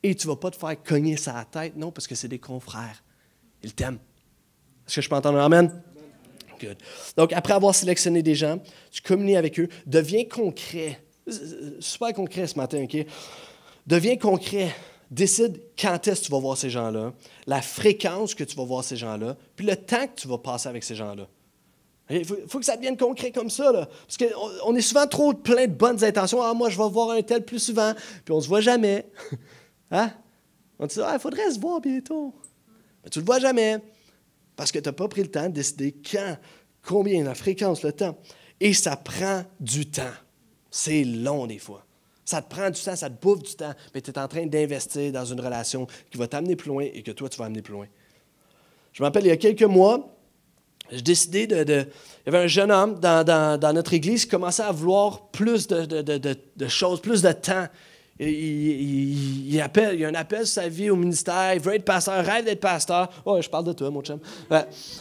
Et tu ne vas pas te faire cogner la tête, non, parce que c'est des confrères. Ils t'aiment. Est-ce que je peux entendre un Amen? Good. Donc, après avoir sélectionné des gens, tu communies avec eux, deviens concret. Euh, euh, super concret ce matin, OK? Deviens concret. Décide quand est-ce que tu vas voir ces gens-là, la fréquence que tu vas voir ces gens-là, puis le temps que tu vas passer avec ces gens-là. Il faut, que ça devienne concret comme ça, là. parce qu'on on est souvent trop plein de bonnes intentions. Ah, moi, je vais voir un tel plus souvent, puis on se voit jamais. hein? On se dit, ah, il faudrait se voir bientôt. Mais tu le vois jamais, parce que tu n'as pas pris le temps de décider quand, combien, la fréquence, le temps. Et ça prend du temps. C'est long des fois. Ça te prend du temps, ça te bouffe du temps, mais tu es en train d'investir dans une relation qui va t'amener plus loin et que toi, tu vas amener plus loin. Je me rappelle, il y a quelques mois, j'ai décidé de, Il y avait un jeune homme dans, notre église qui commençait à vouloir plus de, choses, plus de temps. Il, a un appel sur sa vie au ministère. Il veut être pasteur, rêve d'être pasteur. Oh, je parle de toi, mon chum.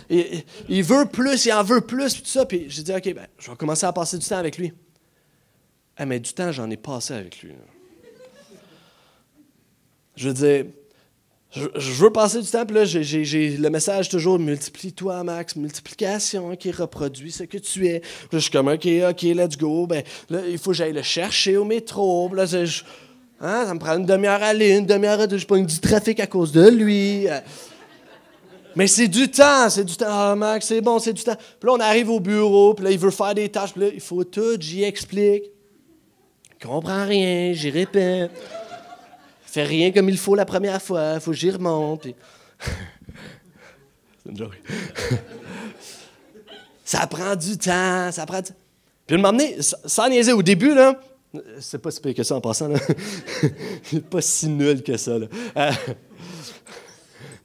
Il, veut plus, il en veut plus, tout ça. Puis j'ai dit, OK, ben, je vais commencer à passer du temps avec lui. Ah, mais du temps, j'en ai passé avec lui. Je veux dire, je, veux passer du temps, puis là, j'ai le message toujours multiplie-toi, Max, multiplication qui reproduit ce que tu es. je suis comme, OK, OK, let's go. Ben, il faut que j'aille le chercher au métro. Hein, ça me prend une demi-heure à aller, une demi-heure à deux. Je pas du trafic à cause de lui. Euh, mais c'est du temps, c'est du temps. Ah, Max, c'est bon, c'est du temps. Puis là, on arrive au bureau, puis là, il veut faire des tâches, puis là, il faut tout, j'y explique. « Je comprends rien, j'y répète. Fais rien comme il faut la première fois, faut que j'y remonte. C'est une ça prend du temps, ça prend du Puis il m'a sans niaiser, au début, là, c'est pas si pire que ça en passant, là. pas si nul que ça, là. Euh,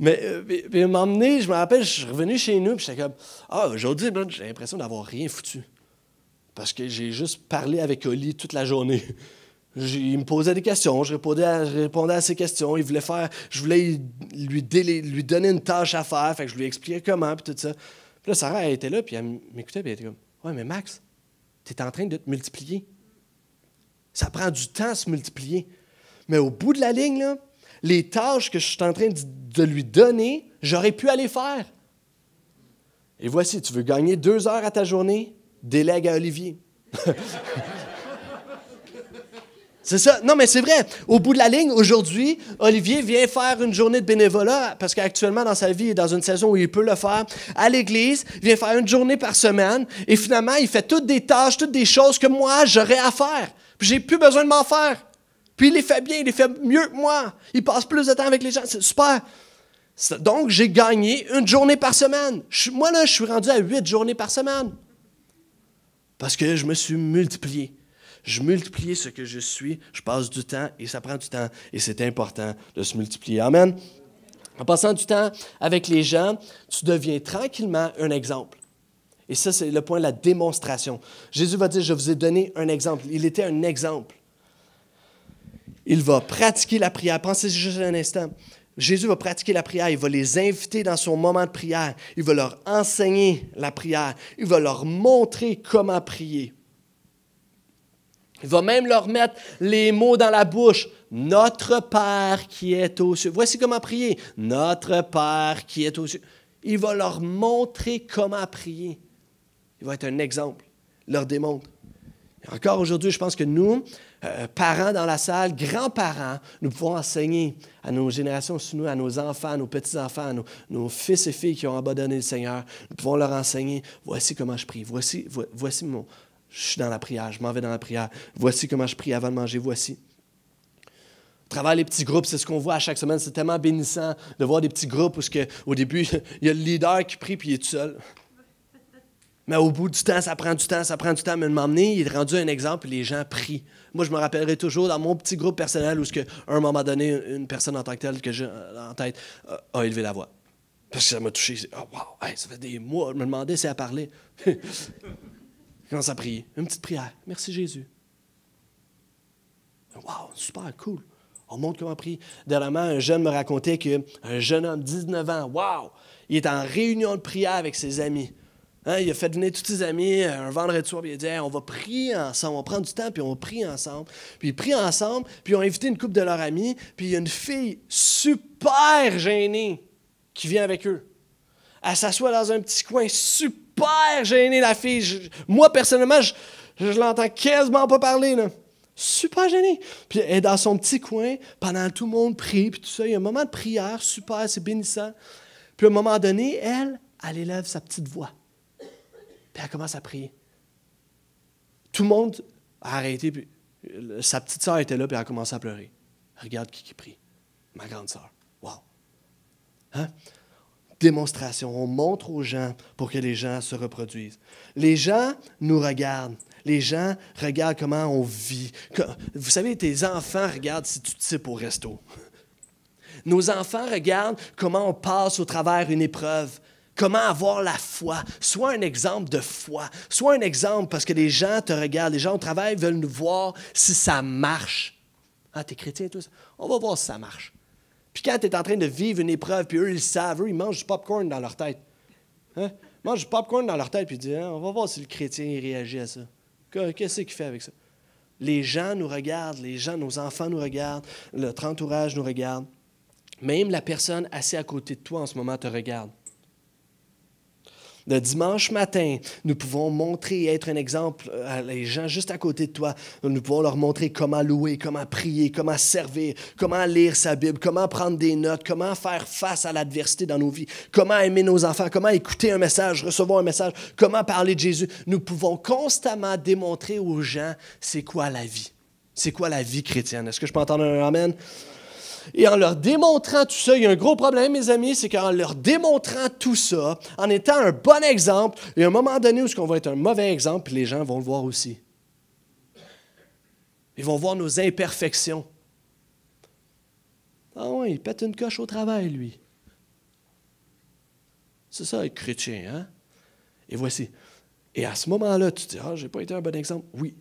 mais, euh, puis, il m'a je me rappelle, je suis revenu chez nous, puis j'étais comme, ah, aujourd'hui, j'ai l'impression d'avoir rien foutu parce que j'ai juste parlé avec Oli toute la journée. Il me posait des questions, je répondais, à, ses questions. Il voulait faire, je voulais lui, donner une tâche à faire, que je lui expliquais comment, puis tout ça. Puis là, Sarah, était là, puis elle m'écoutait, puis elle était comme Ouais, mais Max, tu es en train de te multiplier. Ça prend du temps à se multiplier. Mais au bout de la ligne, les tâches que je suis en train de lui donner, j'aurais pu aller faire. Et voici, tu veux gagner deux heures à ta journée, délègue à Olivier. c'est ça. Non, mais c'est vrai. Au bout de la ligne, aujourd'hui, Olivier vient faire une journée de bénévolat parce qu'actuellement, dans sa vie, il dans une saison où il peut le faire à l'église. Il vient faire une journée par semaine et finalement, il fait toutes des tâches, toutes des choses que moi, j'aurais à faire. Puis j'ai plus besoin de m'en faire. Puis il les fait bien, il les fait mieux que moi. Il passe plus de temps avec les gens. C'est super. Donc, j'ai gagné une journée par semaine. moi, là, je suis rendu à huit journées par semaine. Parce que je me suis multiplié. Je multiplie ce que je suis, je passe du temps et ça prend du temps et c'est important de se multiplier. Amen. En passant du temps avec les gens, tu deviens tranquillement un exemple. Et ça, c'est le point de la démonstration. Jésus va dire, je vous ai donné un exemple. Il était un exemple. Il va pratiquer la prière. Pensez juste un instant. Jésus va pratiquer la prière, il va les inviter dans son moment de prière, il va leur enseigner la prière, il va leur montrer comment prier. Il va même leur mettre les mots dans la bouche. Notre Père qui est aux cieux. Voici comment prier. Notre Père qui est aux cieux. Il va leur montrer comment prier. Il va être un exemple. Il leur démontre. Encore aujourd'hui, je pense que nous, euh, parents dans la salle, grands-parents, nous pouvons enseigner à nos générations sous nous, à nos enfants, nos petits-enfants, à nos, fils et filles qui ont abandonné le Seigneur. Nous pouvons leur enseigner, voici comment je prie, voici, voici mon... Je suis dans la prière, je m'en vais dans la prière. Voici comment je prie avant de manger, voici. Au travers les petits groupes, c'est ce qu'on voit à chaque semaine. C'est tellement bénissant de voir des petits groupes parce que, au début, il y a le leader qui prie puis il est tout seul. Mais au bout du temps, ça prend du temps, ça prend du temps, mais de m'emmener, il est rendu un exemple, les gens prient. Moi, je me rappellerai toujours dans mon petit groupe personnel où, à un moment donné, une personne en tant que telle que j'ai en tête euh, a élevé la voix. Parce que ça m'a touché. Oh, wow, ça fait des mois, je me demandais si elle parlait. commence ça prier. Une petite prière. Merci Jésus. Wow, super cool. On montre comment prier. Dernièrement, un jeune me racontait qu'un jeune homme, 19 ans, wow, il est en réunion de prière avec ses amis. Hein, il a fait venir tous ses amis euh, un vendredi soir, puis il a dit on va prier ensemble, on prend du temps, puis on prie ensemble. Puis ils prient ensemble, puis ils ont invité une couple de leurs amis, puis il y a une fille super gênée qui vient avec eux. Elle s'assoit dans un petit coin, super gênée, la fille. moi, personnellement, je, l'entends quasiment pas parler. Là. Super gênée. Puis elle est dans son petit coin, pendant tout le monde prie, puis tout ça. Il y a un moment de prière, super, c'est bénissant. Puis à un moment donné, elle, elle élève sa petite voix. Puis elle commence à prier. Tout le monde a arrêté, sa petite soeur était là, puis elle a commencé à pleurer. Regarde qui, qui prie. Ma grande soeur. Wow. Hein? Démonstration. On montre aux gens pour que les gens se reproduisent. Les gens nous regardent. Les gens regardent comment on vit. Vous savez, tes enfants regardent si tu types au resto. Nos enfants regardent comment on passe au travers une épreuve. Comment avoir la foi? Sois un exemple de foi. Sois un exemple parce que les gens te regardent, les gens au travail veulent nous voir si ça marche. Ah, t'es chrétien, tout ça. On va voir si ça marche. Puis quand tu es en train de vivre une épreuve, puis eux, ils savent, eux, ils mangent du popcorn dans leur tête. Hein? Ils mangent du popcorn dans leur tête, puis ils disent, hein, on va voir si le chrétien réagit à ça. Qu'est-ce qu'il fait avec ça? Les gens nous regardent, les gens, nos enfants nous regardent, notre entourage nous regarde. Même la personne assise à côté de toi en ce moment te regarde. Le dimanche matin, nous pouvons montrer, et être un exemple euh, à les gens juste à côté de toi. Nous pouvons leur montrer comment louer, comment prier, comment servir, comment lire sa Bible, comment prendre des notes, comment faire face à l'adversité dans nos vies, comment aimer nos enfants, comment écouter un message, recevoir un message, comment parler de Jésus. Nous pouvons constamment démontrer aux gens c'est quoi la vie. C'est quoi la vie chrétienne? Est-ce que je peux entendre un Amen? Et en leur démontrant tout ça, il y a un gros problème, mes amis, c'est qu'en leur démontrant tout ça, en étant un bon exemple, il y a un moment donné où est-ce qu'on va être un mauvais exemple, les gens vont le voir aussi. Ils vont voir nos imperfections. Ah oui, il pète une coche au travail, lui. C'est ça, être chrétien, hein? Et voici. Et à ce moment-là, tu te dis, ah, j'ai pas été un bon exemple. Oui,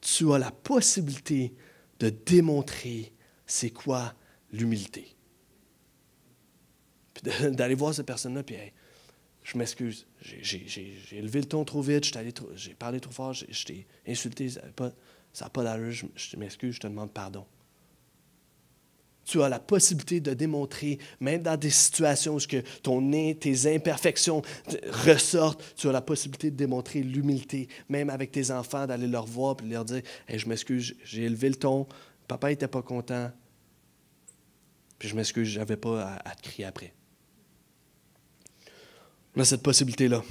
tu as la possibilité de démontrer c'est quoi l'humilité. d'aller voir cette personne-là, puis je m'excuse, j'ai élevé le ton trop vite, j'ai parlé trop fort, je t'ai insulté, ça n'a pas, pas d'allure, je, m'excuse, je te demande pardon. Tu as la possibilité de démontrer, même dans des situations où ton nez, tes imperfections ressortent, tu as la possibilité de démontrer l'humilité, même avec tes enfants, d'aller leur voir et leur dire Je m'excuse, j'ai élevé le ton, papa n'était pas content, puis je m'excuse, je n'avais pas à, te crier après. On a cette possibilité-là.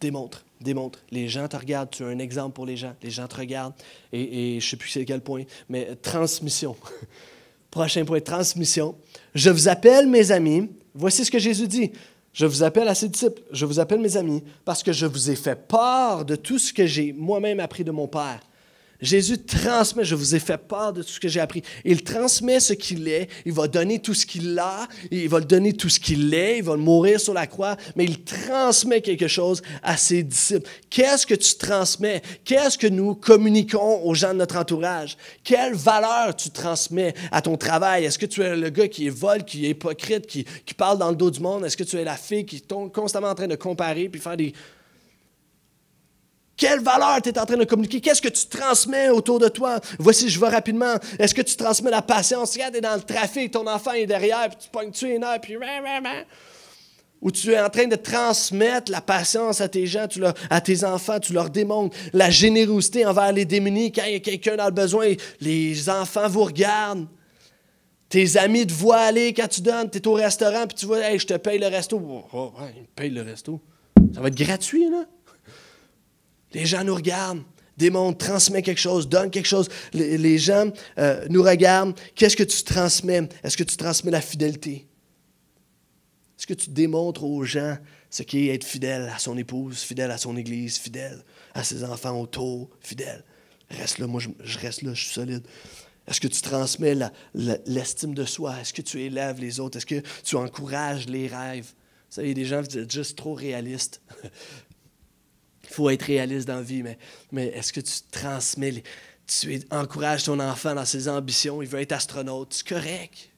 Démontre, démontre. Les gens te regardent, tu es un exemple pour les gens. Les gens te regardent. Et, je ne sais plus c'est quel point, mais transmission. Prochain point, transmission. Je vous appelle, mes amis. Voici ce que Jésus dit. Je vous appelle à ses disciples, je vous appelle mes amis, parce que je vous ai fait part de tout ce que j'ai moi-même appris de mon Père. Jésus transmet, je vous ai fait part de tout ce que j'ai appris. Il transmet ce qu'il est, il va donner tout ce qu'il a, il va donner tout ce qu'il est, il va mourir sur la croix, mais il transmet quelque chose à ses disciples. Qu'est-ce que tu transmets? Qu'est-ce que nous communiquons aux gens de notre entourage? Quelle valeur tu transmets à ton travail? Est-ce que tu es le gars qui est vol, qui est hypocrite, qui, parle dans le dos du monde? Est-ce que tu es la fille qui est constamment en train de comparer puis faire des quelle valeur tu es en train de communiquer? Qu'est-ce que tu transmets autour de toi? Voici, je vais rapidement. Est-ce que tu transmets la patience? Regarde, es dans le trafic, ton enfant est derrière, puis tu pognes tu une heure, puis... Ou tu es en train de transmettre la patience à tes gens, tu à tes enfants, tu leur démontres la générosité envers les démunis. Quand il y a quelqu'un dans le besoin, les enfants vous regardent. Tes amis te voient aller quand tu donnes, tu es au restaurant, puis tu vois, hey, je te paye le resto. Oh, oh me paye le resto. Ça va être gratuit, là. Les gens nous regardent, démontrent, transmet quelque chose, donne quelque chose. Les, gens euh, nous regardent. Qu'est-ce que tu transmets? Est-ce que tu transmets la fidélité? Est-ce que tu démontres aux gens ce qu'est être fidèle à son épouse, fidèle à son église, fidèle à ses enfants autour, fidèle? Reste là, moi je, reste là, je suis solide. Est-ce que tu transmets l'estime de soi? Est-ce que tu élèves les autres? Est-ce que tu encourages les rêves? Vous savez, des gens qui juste trop réalistes. Il faut être réaliste dans la vie, mais, mais est-ce que tu transmets, tu encourages ton enfant dans ses ambitions, il veut être astronaute, c'est correct.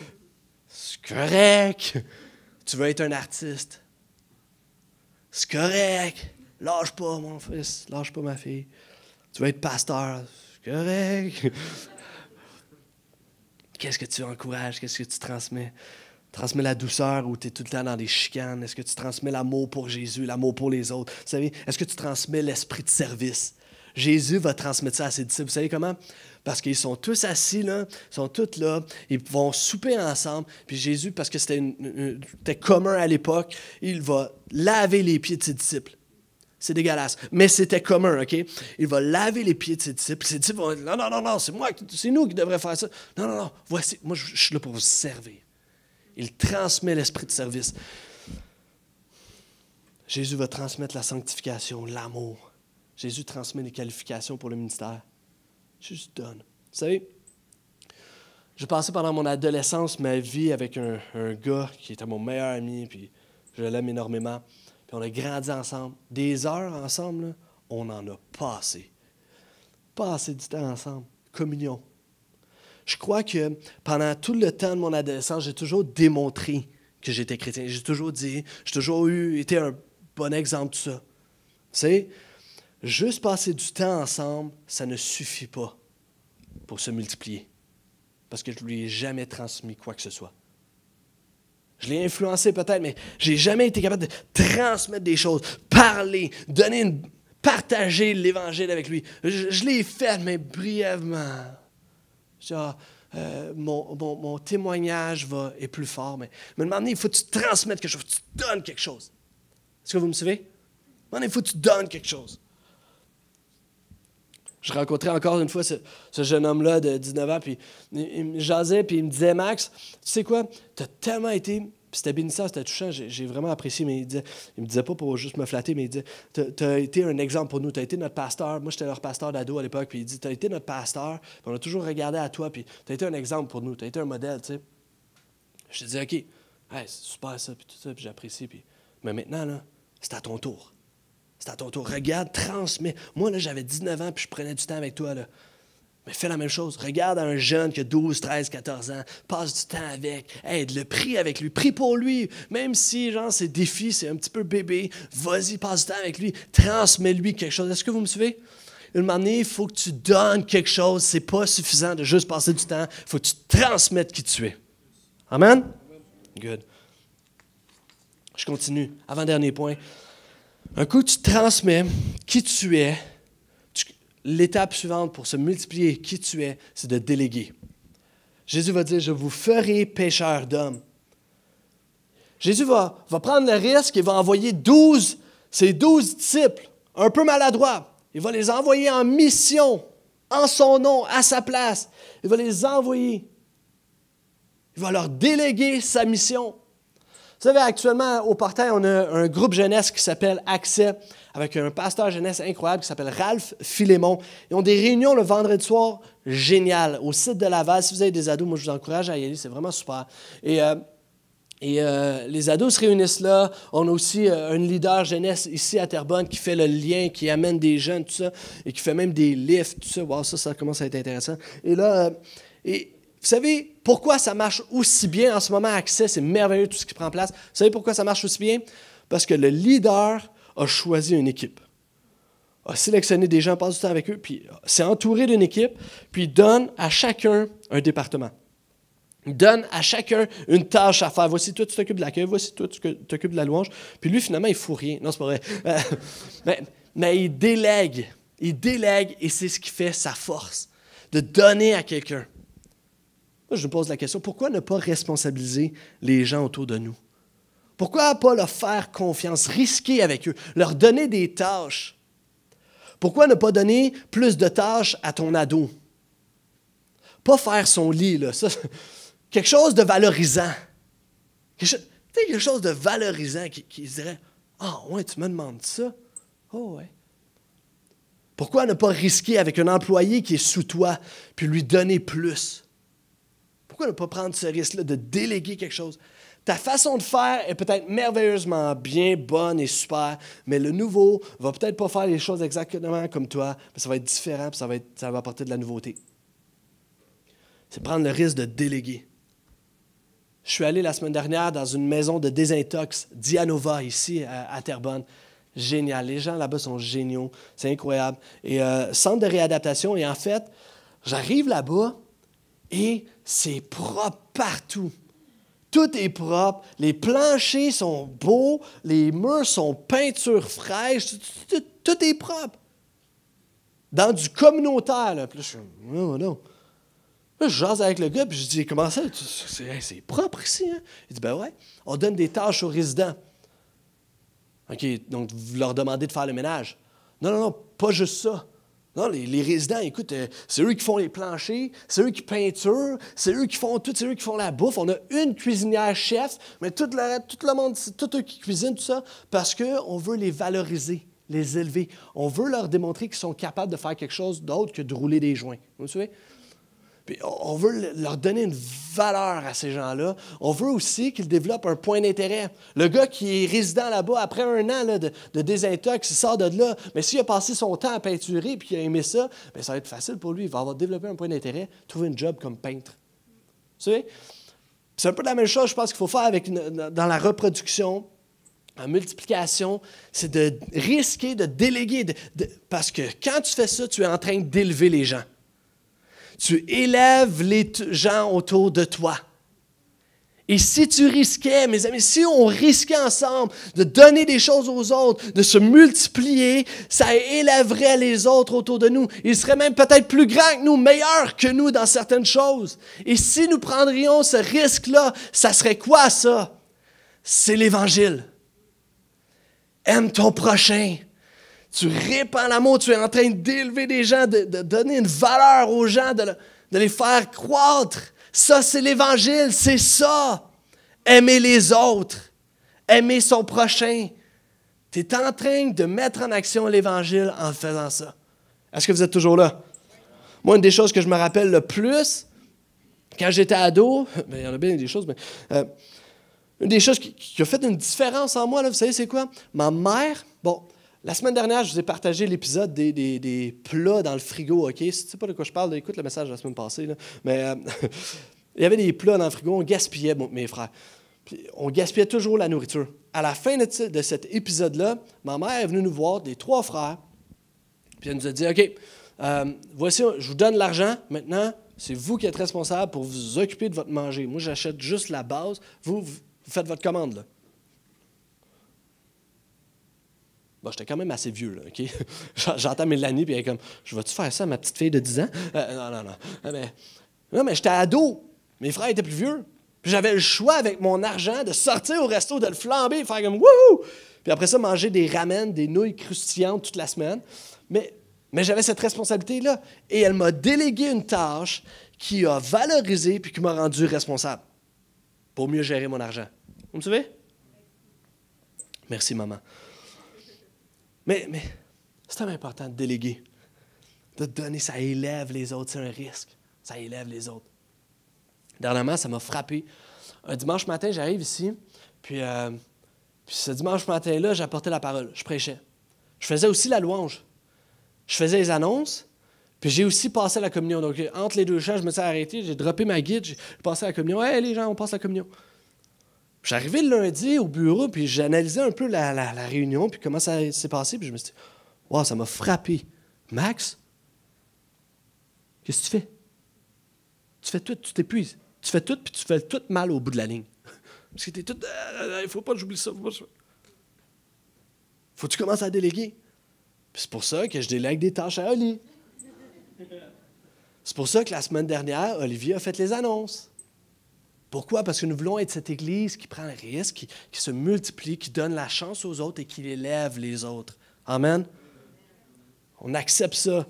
c'est correct. Tu veux être un artiste. C'est correct. Lâche pas, mon fils, lâche pas ma fille. Tu veux être pasteur. C'est correct. Qu'est-ce que tu encourages? Qu'est-ce que tu transmets? transmets la douceur ou tu es tout le temps dans des chicanes? Est-ce que tu transmets l'amour pour Jésus, l'amour pour les autres? Vous savez, est-ce que tu transmets l'esprit de service? Jésus va transmettre ça à ses disciples. Vous savez comment? Parce qu'ils sont tous assis là, sont tous là, ils vont souper ensemble. Puis Jésus, parce que c'était commun à l'époque, il va laver les pieds de ses disciples. C'est dégueulasse. Mais c'était commun, OK? Il va laver les pieds de ses disciples. Ses disciples vont dire Non, non, non, non, c'est moi, c'est nous qui devrait faire ça. Non, non, non, voici, moi, je suis là pour vous servir. Il transmet l'esprit de service. Jésus va transmettre la sanctification, l'amour. Jésus transmet les qualifications pour le ministère. Jésus donne. Vous savez, je passé pendant mon adolescence ma vie avec un, gars qui était mon meilleur ami, puis je l'aime énormément. Puis on a grandi ensemble. Des heures ensemble, on en a passé. Passé du temps ensemble. Communion, je crois que pendant tout le temps de mon adolescence, j'ai toujours démontré que j'étais chrétien. J'ai toujours dit, j'ai toujours eu, été un bon exemple de ça. Tu juste passer du temps ensemble, ça ne suffit pas pour se multiplier. Parce que je ne lui ai jamais transmis quoi que ce soit. Je l'ai influencé peut-être, mais je n'ai jamais été capable de transmettre des choses, parler, donner partager l'Évangile avec lui. je l'ai fait, mais brièvement genre, euh, mon, témoignage est plus fort. Mais, à un il faut que tu transmettes quelque chose, tu donnes quelque chose. Est-ce que vous me suivez? À il faut que tu donnes quelque chose. Je rencontrais encore une fois ce, jeune homme-là de 19 ans, puis il, me jasait, puis il me disait Max, tu sais quoi, tu as tellement été c'était bénissant, c'était touchant, j'ai vraiment apprécié. Mais il, me disait pas pour juste me flatter, mais il disait Tu as été un exemple pour nous, tu as été notre pasteur. Moi, j'étais leur pasteur d'ado à l'époque. Puis il dit Tu as été notre pasteur, puis on a toujours regardé à toi, puis tu as été un exemple pour nous, tu as été un modèle, tu sais. Je te dis OK, c'est super ça, puis tout ça, puis j'apprécie. Puis... Mais maintenant, là, c'est à ton tour. C'est à ton tour. Regarde, transmets. Moi, là, j'avais 19 ans, puis je prenais du temps avec toi, là. Mais fais la même chose. Regarde un jeune qui a 12, 13, 14 ans. Passe du temps avec. Aide-le. Prie avec lui. Prie pour lui. Même si, genre, c'est défi, c'est un petit peu bébé. Vas-y, passe du temps avec lui. Transmets-lui quelque chose. Est-ce que vous me suivez? Une manière, il faut que tu donnes quelque chose. C'est pas suffisant de juste passer du temps. Il faut que tu transmettes qui tu es. Amen? Good. Je continue. Avant-dernier point. Un coup, tu transmets qui tu es l'étape suivante pour se multiplier qui tu es, c'est de déléguer. Jésus va dire, je vous ferai pêcheurs d'hommes. Jésus va, va, prendre le risque et va envoyer 12, ses douze disciples, un peu maladroits. Il va les envoyer en mission, en son nom, à sa place. Il va les envoyer. Il va leur déléguer sa mission. Vous savez, actuellement, au portail, on a un groupe jeunesse qui s'appelle Accès, avec un pasteur jeunesse incroyable qui s'appelle Ralph Philémon. Ils ont des réunions le vendredi soir, génial, au site de Laval. Si vous avez des ados, moi, je vous encourage à y aller, c'est vraiment super. Et. Euh, et euh, les ados se réunissent là. On a aussi euh, un leader jeunesse ici à Terrebonne qui fait le lien, qui amène des jeunes, tout ça, et qui fait même des lifts, tout ça. Wow, ça, ça commence à être intéressant. Et là, et, vous savez, pourquoi ça marche aussi bien en ce moment, Accès, c'est merveilleux tout ce qui prend place. Vous savez pourquoi ça marche aussi bien? Parce que le leader a choisi une équipe, a sélectionné des gens, passe du temps avec eux, puis s'est entouré d'une équipe, puis donne à chacun un département. Il donne à chacun une tâche à faire. Voici toi, tu t'occupes de l'accueil, voici toi, tu t'occupes de la louange. Puis lui, finalement, il ne fout rien. Non, c'est pas vrai. Euh, mais il délègue. Il délègue et c'est ce qui fait sa force, de donner à quelqu'un je me pose la question, pourquoi ne pas responsabiliser les gens autour de nous? Pourquoi pas leur faire confiance, risquer avec eux, leur donner des tâches? Pourquoi ne pas donner plus de tâches à ton ado? Pas faire son lit, là. quelque chose de valorisant. Quelque chose, quelque chose de valorisant qui, dirait Ah, ouais, tu me demandes ça? Oh, ouais. Pourquoi ne pas risquer avec un employé qui est sous toi, puis lui donner plus? Pourquoi ne pas prendre ce risque-là de déléguer quelque chose? Ta façon de faire est peut-être merveilleusement bien, bonne et super, mais le nouveau va peut-être pas faire les choses exactement comme toi, mais ça va être différent, et ça va, apporter de la nouveauté. C'est prendre le risque de déléguer. Je suis allé la semaine dernière dans une maison de désintox, Dianova, ici à, Terbonne Terrebonne. Génial. Les gens là-bas sont géniaux. C'est incroyable. Et euh, centre de réadaptation. Et en fait, j'arrive là-bas et c'est propre partout. Tout est propre, les planchers sont beaux, les murs sont peintures fraîches. tout, est propre. Dans du communautaire, là. Puis je non. je jase avec le gars, puis je dis, comment ça? C'est propre ici, hein? Il dit, ben ouais, on donne des tâches aux résidents. OK, donc vous leur demandez de faire le ménage. Non, non, non, pas juste ça. Non, les, résidents, écoute, euh, c'est eux qui font les planchers, c'est eux qui peinturent, c'est eux qui font tout, c'est eux qui font la bouffe. On a une cuisinière chef, mais tout le, monde, tout eux qui cuisinent, tout ça, parce qu'on veut les valoriser, les élever. On veut leur démontrer qu'ils sont capables de faire quelque chose d'autre que de rouler des joints. Vous me suivez? on veut leur donner une valeur à ces gens-là. On veut aussi qu'ils développent un point d'intérêt. Le gars qui est résident là-bas, après un an de, désintox, il sort de là. Mais s'il a passé son temps à peinturer puis qu'il a aimé ça, bien, ça va être facile pour lui. Il va avoir développé un point d'intérêt, trouver un job comme peintre. Tu sais? C'est un peu la même chose, je pense, qu'il faut faire avec dans la reproduction, la multiplication, c'est de risquer de déléguer. parce que quand tu fais ça, tu es en train d'élever les gens tu élèves les gens autour de toi. Et si tu risquais, mes amis, si on risquait ensemble de donner des choses aux autres, de se multiplier, ça élèverait les autres autour de nous. Ils seraient même peut-être plus grands que nous, meilleurs que nous dans certaines choses. Et si nous prendrions ce risque-là, ça serait quoi ça? C'est l'Évangile. Aime ton prochain tu répands l'amour, tu es en train d'élever des gens, de, donner une valeur aux gens, de, les faire croître. Ça, c'est l'Évangile, c'est ça. Aimer les autres, aimer son prochain. Tu es en train de mettre en action l'Évangile en faisant ça. Est-ce que vous êtes toujours là? Moi, une des choses que je me rappelle le plus, quand j'étais ado, ben, il y en a bien des choses, mais euh, une des choses qui, a fait une différence en moi, vous savez, c'est quoi? Ma mère, bon, la semaine dernière, je vous ai partagé l'épisode des, plats dans le frigo, OK? Si tu sais pas de quoi je parle, écoute le message de la semaine passée. Mais euh, il y avait des plats dans le frigo, on gaspillait, mes frères. on gaspillait toujours la nourriture. À la fin de, cet épisode-là, ma mère est venue nous voir, des trois frères, puis elle nous a dit, OK, euh, voici, je vous donne l'argent, maintenant, c'est vous qui êtes responsable pour vous occuper de votre manger. Moi, j'achète juste la base, vous, vous faites votre commande, là. j'étais quand même assez vieux, OK? J'entends Mélanie, puis elle est comme Je vais-tu faire ça à ma petite fille de 10 ans? Euh, non, non, non. Mais, ah, ben, non, mais j'étais ado. Mes frères étaient plus vieux. j'avais le choix avec mon argent de sortir au resto, de le flamber, faire comme Wouhou! Puis après ça, manger des ramen, des nouilles croustillantes toute la semaine. Mais, j'avais cette responsabilité-là. Et elle m'a délégué une tâche qui a valorisé puis qui m'a rendu responsable pour mieux gérer mon argent. Vous me suivez? Merci, maman. Mais, c'est tellement important de déléguer, de donner, ça élève les autres, c'est un risque, ça élève les autres. Dernièrement, ça m'a frappé. Un dimanche matin, j'arrive ici, puis, euh, ce dimanche matin-là, j'apportais la parole, je prêchais. Je faisais aussi la louange. Je faisais les annonces, puis j'ai aussi passé la communion. Donc, entre les deux chants, je me suis arrêté, j'ai droppé ma guide, j'ai passé la communion. Hé, les gens, on passe la communion. J'arrivais le lundi au bureau, puis j'analysais un peu la, réunion, puis comment ça s'est passé, puis je me suis dit, wow, ça m'a frappé. Max, qu'est-ce que tu fais? Tu fais tout, tu t'épuises. Tu fais tout, puis tu fais tout mal au bout de la ligne. Parce que t'es tout, euh, euh, il ne faut pas que j'oublie ça, faut que tu commences à déléguer. c'est pour ça que je délègue des tâches à Oli. C'est pour ça que la semaine dernière, Olivier a fait les annonces. Pourquoi? Parce que nous voulons être cette Église qui prend le risque, qui, se multiplie, qui donne la chance aux autres et qui élève les autres. Amen. On accepte ça.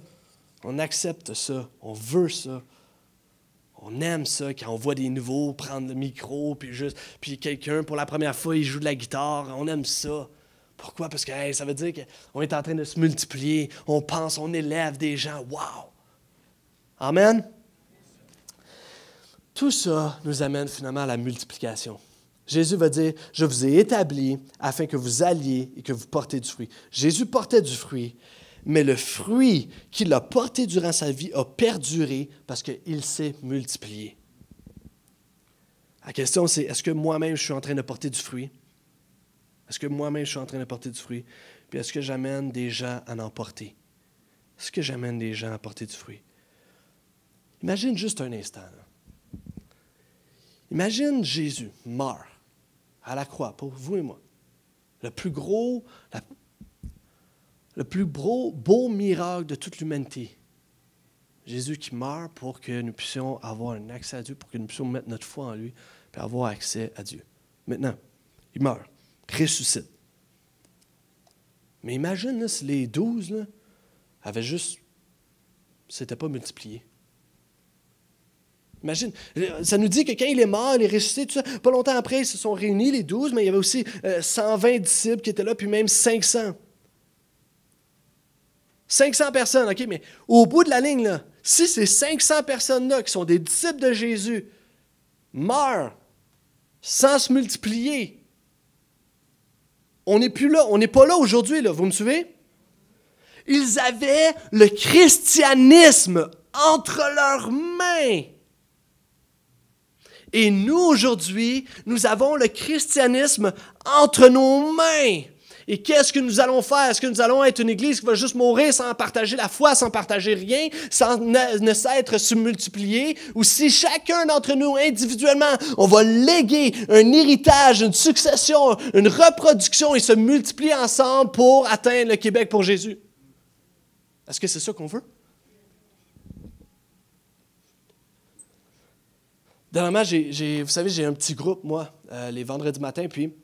On accepte ça. On veut ça. On aime ça quand on voit des nouveaux prendre le micro, puis juste, puis quelqu'un pour la première fois il joue de la guitare. On aime ça. Pourquoi? Parce que ça veut dire qu'on est en train de se multiplier. On pense, on élève des gens. Wow! Amen. Tout ça nous amène finalement à la multiplication. Jésus va dire, je vous ai établi afin que vous alliez et que vous portiez du fruit. Jésus portait du fruit, mais le fruit qu'il a porté durant sa vie a perduré parce qu'il s'est multiplié. La question, c'est est-ce que moi-même je suis en train de porter du fruit? Est-ce que moi-même je suis en train de porter du fruit? Puis est-ce que j'amène des gens à en porter? Est-ce que j'amène des gens à porter du fruit? Imagine juste un instant. Imagine Jésus meurt à la croix pour vous et moi. Le plus gros, le plus beau, miracle de toute l'humanité. Jésus qui meurt pour que nous puissions avoir un accès à Dieu, pour que nous puissions mettre notre foi en lui, et avoir accès à Dieu. Maintenant, il meurt, ressuscite. Mais imagine si les douze avaient juste, c'était pas multiplié. Imagine, euh, ça nous dit que quand il est mort, il est ressuscité, tout ça. Pas longtemps après, ils se sont réunis, les douze, mais il y avait aussi 120 euh, disciples qui étaient là, puis même 500. 500 personnes, OK, mais au bout de la ligne, là, si ces 500 personnes-là, qui sont des disciples de Jésus, meurent sans se multiplier, on n'est plus là, on n'est pas là aujourd'hui, là, vous me suivez? Ils avaient le christianisme entre leurs mains. Et nous, aujourd'hui, nous avons le christianisme entre nos mains. Et qu'est-ce que nous allons faire? Est-ce que nous allons être une église qui va juste mourir sans partager la foi, sans partager rien, sans ne, s'être se multiplier? Ou si chacun d'entre nous, individuellement, on va léguer un héritage, une succession, une reproduction et se multiplier ensemble pour atteindre le Québec pour Jésus? Est-ce que c'est ça qu'on veut? Dernièrement, vous savez, j'ai un petit groupe, moi, euh, les vendredis matin, puis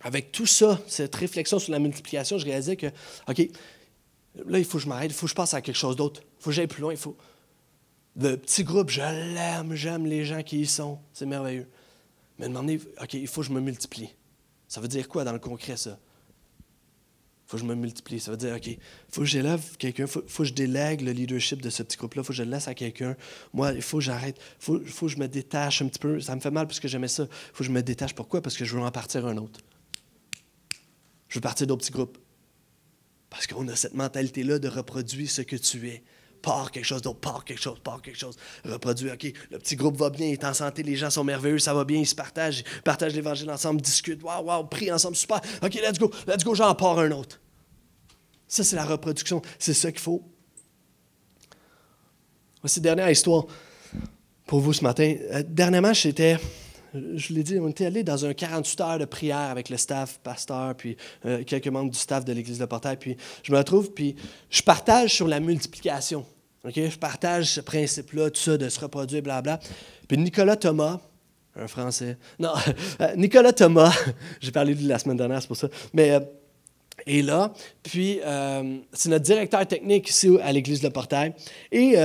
avec tout ça, cette réflexion sur la multiplication, je réalisais que, OK, là, il faut que je m'arrête, il faut que je passe à quelque chose d'autre, il faut que j'aille plus loin, faut. Le petit groupe, je l'aime, j'aime les gens qui y sont, c'est merveilleux. Mais demandez, OK, il faut que je me multiplie. Ça veut dire quoi dans le concret, ça? faut que je me multiplie. Ça veut dire, OK, faut que j'élève quelqu'un, faut, faut que je délègue le leadership de ce petit groupe-là, faut que je le laisse à quelqu'un. Moi, il faut que j'arrête, Il faut que je me détache un petit peu. Ça me fait mal parce que j'aimais ça. faut que je me détache. Pourquoi? Parce que je veux en partir un autre. Je veux partir d'autres petits groupes. Parce qu'on a cette mentalité-là de reproduire ce que tu es part quelque chose d'autre, part quelque chose, part quelque chose. reproduit, OK, le petit groupe va bien, il est en santé, les gens sont merveilleux, ça va bien, ils se partagent, ils partagent l'Évangile ensemble, discutent, waouh, waouh, prient ensemble, super. OK, let's go, let's go, j'en pars un autre. Ça, c'est la reproduction. C'est ça qu'il faut. Voici dernière histoire pour vous ce matin. Euh, dernièrement, j'étais je l'ai dit, on était allé dans un 48 heures de prière avec le staff pasteur, puis euh, quelques membres du staff de l'Église de Portail. Puis je me retrouve, puis je partage sur la multiplication. OK? Je partage ce principe-là, tout ça, de se reproduire, blabla. Puis Nicolas Thomas, un Français. Non, euh, Nicolas Thomas, j'ai parlé de lui la semaine dernière, c'est pour ça. Mais. et euh, là, puis c'est notre directeur technique ici à l'église de Portail. Et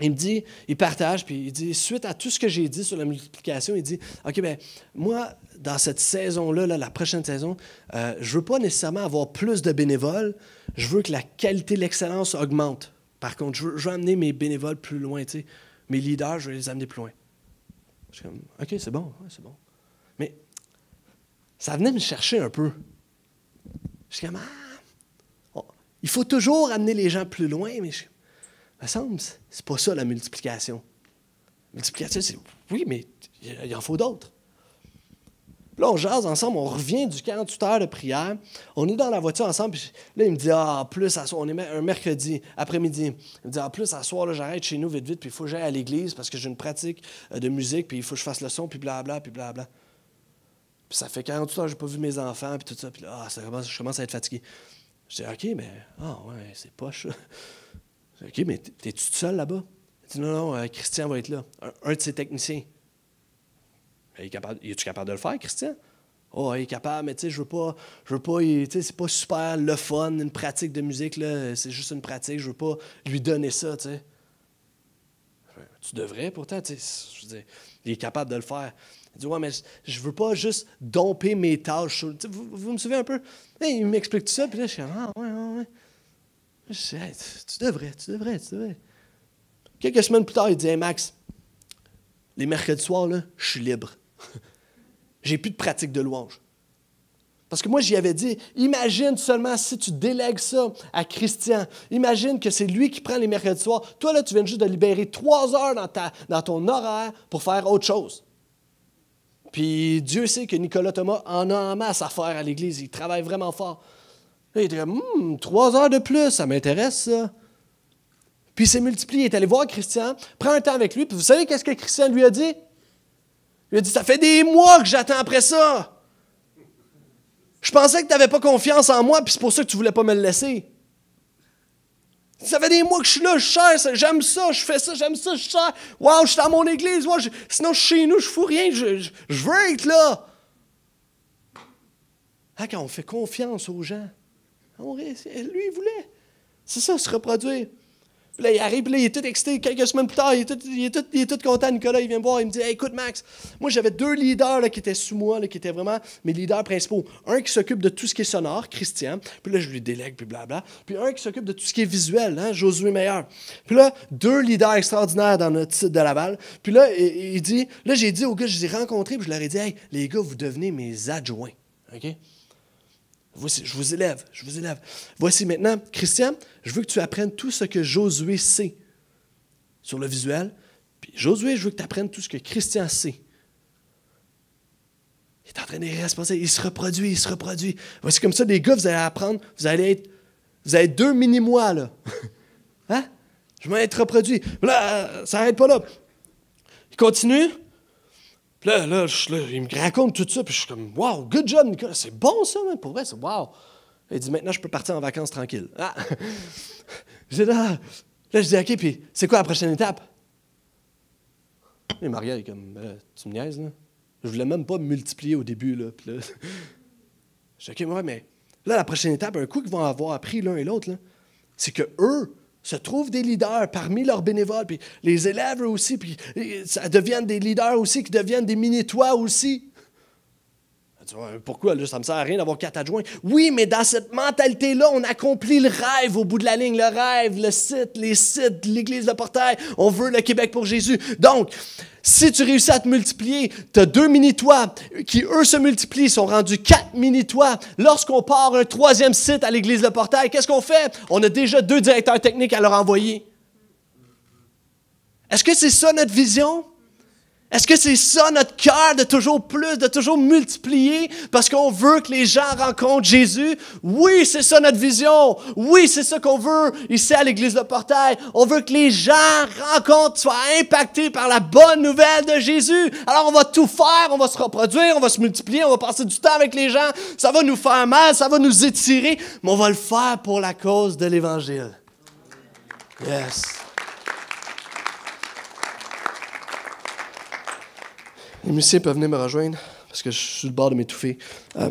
il me dit, il partage, puis il dit, suite à tout ce que j'ai dit sur la multiplication, il dit, OK, ben moi, dans cette saison-là, la prochaine saison, je euh, je veux pas nécessairement avoir plus de bénévoles, je veux que la qualité l'excellence augmente. Par contre, je veux, amener mes bénévoles plus loin, tu sais. Mes leaders, je veux les amener plus loin. Je suis comme, OK, c'est bon, c'est bon. Mais ça venait me chercher un peu. Je suis comme, ah, il faut toujours amener les gens plus loin, mais je ça semble, c'est pas ça la multiplication. La Multiplication, c'est oui, mais il en faut d'autres. Là, on jase ensemble, on revient du 48 heures de prière. On est dans la voiture ensemble. Puis là, il me dit Ah, plus à soir, on est un mercredi après-midi. Il me dit Ah, plus à soir, j'arrête chez nous vite, vite, puis il faut que j'aille à l'église parce que j'ai une pratique euh, de musique, puis il faut que je fasse le son, puis blabla, puis blabla. Puis ça fait 48 heures, j'ai pas vu mes enfants, puis tout ça. Puis là, ah, je commence à être fatigué. Je dis Ok, mais ah, ouais, c'est poche. OK, mais t'es-tu tout seul là-bas? non, non, euh, Christian va être là, un, de ses techniciens. Ben, il est capable, es-tu capable de le faire, Christian? Oh, il est capable, mais tu sais, je veux pas, je veux pas, tu sais, c'est pas super le fun, une pratique de musique, là, c'est juste une pratique, je veux pas lui donner ça, tu sais. Ben, tu devrais pourtant, tu sais, il est capable de le faire. Il dit, ouais, mais je veux pas juste domper mes tâches. Vous, vous, me suivez un peu? Ben, il m'explique tout ça, puis là, je suis, ah, ouais, ouais. Je tu devrais, tu devrais, tu devrais. Quelques semaines plus tard, il dit, Max, les mercredis soirs, je suis libre. J'ai plus de pratique de louange. Parce que moi, j'y avais dit, imagine seulement si tu délègues ça à Christian. Imagine que c'est lui qui prend les mercredis soirs. Toi, là, tu viens juste de libérer trois heures dans, ta, dans ton horaire pour faire autre chose. Puis Dieu sait que Nicolas Thomas en a en masse à faire à l'Église. Il travaille vraiment fort il était hmm, trois heures de plus, ça m'intéresse, ça. Puis il s'est multiplié. Il est allé voir Christian, prend un temps avec lui. Puis vous savez qu'est-ce que Christian lui a dit? Il a dit Ça fait des mois que j'attends après ça. Je pensais que tu n'avais pas confiance en moi, puis c'est pour ça que tu ne voulais pas me le laisser. Ça fait des mois que je suis là, je cherche, j'aime ça, je fais ça, j'aime ça, je cherche. Waouh, je suis dans mon église, sinon je suis chez nous, je fous rien, je, veux être là. Ah, quand on fait confiance aux gens, ah lui, il voulait. C'est ça, se reproduire. Puis là, il arrive, puis là, il est tout excité. Quelques semaines plus tard, il est tout, content. Nicolas, il vient me voir, il me dit Écoute, Max, moi, j'avais deux leaders là, qui étaient sous moi, là, qui étaient vraiment mes leaders principaux. Un qui s'occupe de tout ce qui est sonore, Christian. Puis là, je lui délègue, puis blabla. Puis un qui s'occupe de tout ce qui est visuel, hein, Josué Meilleur. Puis là, deux leaders extraordinaires dans notre site de Laval. Puis là, il, dit Là, j'ai dit aux gars, je les ai rencontrés, puis je leur ai dit Hey, les gars, vous devenez mes adjoints. OK je vous élève, je vous élève. Voici maintenant, Christian, je veux que tu apprennes tout ce que Josué sait sur le visuel. Puis Josué, je veux que tu apprennes tout ce que Christian sait. Il est en train de il se reproduit, il se reproduit. Voici comme ça, les gars, vous allez apprendre, vous allez être, vous allez deux mini-mois, là. hein? Je vais être reproduit. Là, ça n'arrête pas là. Il continue là, là, je, il me raconte tout ça, puis je suis comme, wow, good job, Nicolas, c'est bon ça, man, pour vrai, c'est wow. Il dit, maintenant, je peux partir en vacances tranquille. Ah. là, là, je dis, OK, puis c'est quoi la prochaine étape? mais Maria est comme, euh, tu me niaises, là? Je voulais même pas multiplier au début, là. je dis, OK, ouais, mais là, la prochaine étape, un coup qu'ils vont avoir appris l'un et l'autre, là, c'est que eux, se trouvent des leaders parmi leurs bénévoles, puis les élèves aussi, puis ça deviennent des leaders aussi, qui deviennent des mini aussi. Hein, pourquoi? ça me sert à rien d'avoir quatre adjoints. Oui, mais dans cette mentalité-là, on accomplit le rêve au bout de la ligne. Le rêve, le site, les sites, l'église, de portail. On veut le Québec pour Jésus. Donc, si tu réussis à te multiplier, tu as deux mini-toits qui, eux, se multiplient, sont rendus quatre mini-toits. Lorsqu'on part un troisième site à l'église de Portail, qu'est-ce qu'on fait? On a déjà deux directeurs techniques à leur envoyer. Est-ce que c'est ça notre vision? Est-ce que c'est ça notre cœur de toujours plus, de toujours multiplier parce qu'on veut que les gens rencontrent Jésus? Oui, c'est ça notre vision. Oui, c'est ça qu'on veut ici à l'église de Portail. On veut que les gens rencontrent, soient impactés par la bonne nouvelle de Jésus. Alors on va tout faire, on va se reproduire, on va se multiplier, on va passer du temps avec les gens. Ça va nous faire mal, ça va nous étirer, mais on va le faire pour la cause de l'évangile. Yes. Les musiciens peuvent venir me rejoindre parce que je suis sur le bord de m'étouffer. Euh,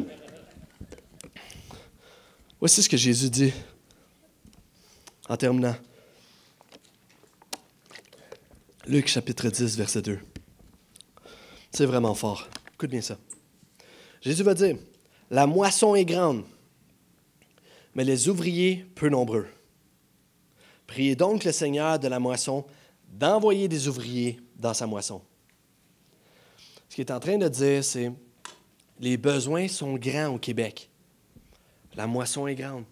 voici ce que Jésus dit en terminant. Luc chapitre 10, verset 2. C'est vraiment fort. Écoute bien ça. Jésus va dire, la moisson est grande, mais les ouvriers peu nombreux. Priez donc le Seigneur de la moisson d'envoyer des ouvriers dans sa moisson. Ce qu'il est en train de dire, c'est les besoins sont grands au Québec. La moisson est grande.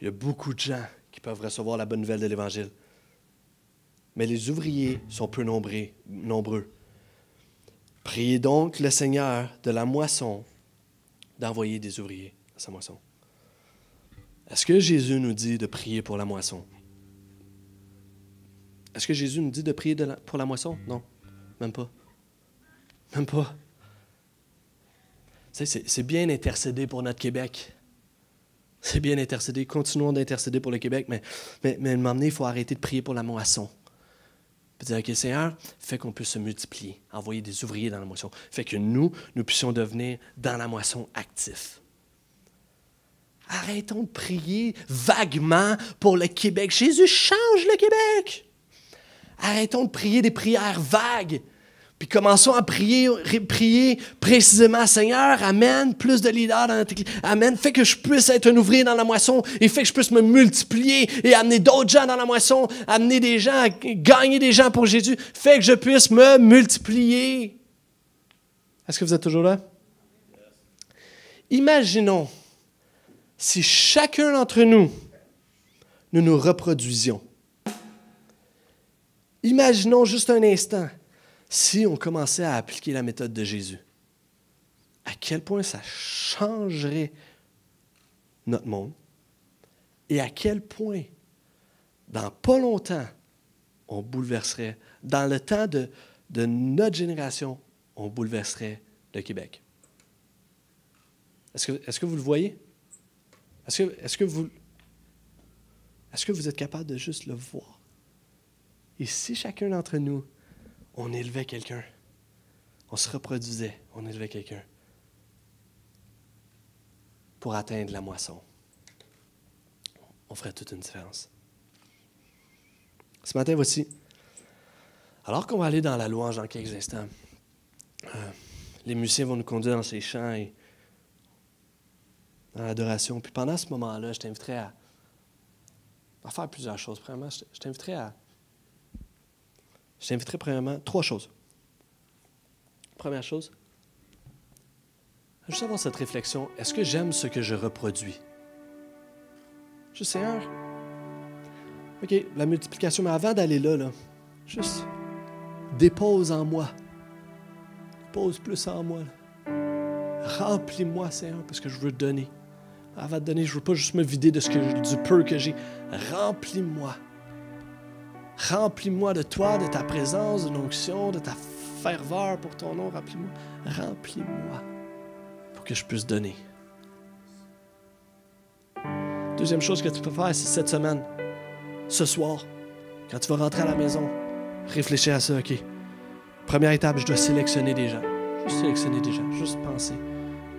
Il y a beaucoup de gens qui peuvent recevoir la bonne nouvelle de l'Évangile. Mais les ouvriers sont peu nombreux. Priez donc le Seigneur de la moisson d'envoyer des ouvriers à sa moisson. Est-ce que Jésus nous dit de prier pour la moisson? Est-ce que Jésus nous dit de prier pour la moisson? Non, même pas. Même pas. C'est bien intercéder pour notre Québec. C'est bien intercéder. Continuons d'intercéder pour le Québec, mais, mais, mais à un moment donné, il faut arrêter de prier pour la moisson. Puis dire, OK, Seigneur, fait qu'on puisse se multiplier, envoyer des ouvriers dans la moisson. Fait que nous, nous puissions devenir dans la moisson actifs. Arrêtons de prier vaguement pour le Québec. Jésus change le Québec. Arrêtons de prier des prières vagues. Puis commençons à prier, prier précisément, Seigneur, amène plus de leaders dans notre Église. Amène, fais que je puisse être un ouvrier dans la moisson et fais que je puisse me multiplier et amener d'autres gens dans la moisson, amener des gens, gagner des gens pour Jésus. Fais que je puisse me multiplier. Est-ce que vous êtes toujours là? Imaginons si chacun d'entre nous, nous nous reproduisions. Imaginons juste un instant si on commençait à appliquer la méthode de Jésus, à quel point ça changerait notre monde et à quel point, dans pas longtemps, on bouleverserait, dans le temps de, notre génération, on bouleverserait le Québec. Est-ce que, est que, vous le voyez? Est-ce que, est que, vous, est que vous êtes capable de juste le voir? Et si chacun d'entre nous on élevait quelqu'un. On se reproduisait, on élevait quelqu'un pour atteindre la moisson. On ferait toute une différence. Ce matin, voici, alors qu'on va aller dans la louange dans quelques instants, euh, les musiciens vont nous conduire dans ces champs et dans l'adoration. Puis pendant ce moment-là, je t'inviterai à, à, faire plusieurs choses. Premièrement, je t'inviterai à, je t'inviterai premièrement trois choses. Première chose, juste avoir cette réflexion, est-ce que j'aime ce que je reproduis? Juste, Seigneur, OK, la multiplication, mais avant d'aller là, là, juste dépose en moi. Dépose plus en moi. Remplis-moi, Seigneur, parce que je veux donner. Avant de donner, je ne veux pas juste me vider de ce que, du peu que j'ai. Remplis-moi. Remplis-moi de toi, de ta présence, de l'onction, de ta ferveur pour ton nom. Remplis-moi. Remplis-moi pour que je puisse donner. Deuxième chose que tu peux faire, c'est cette semaine, ce soir, quand tu vas rentrer à la maison, réfléchir à ça. OK, première étape, je dois sélectionner des gens. Juste sélectionner des gens, juste penser,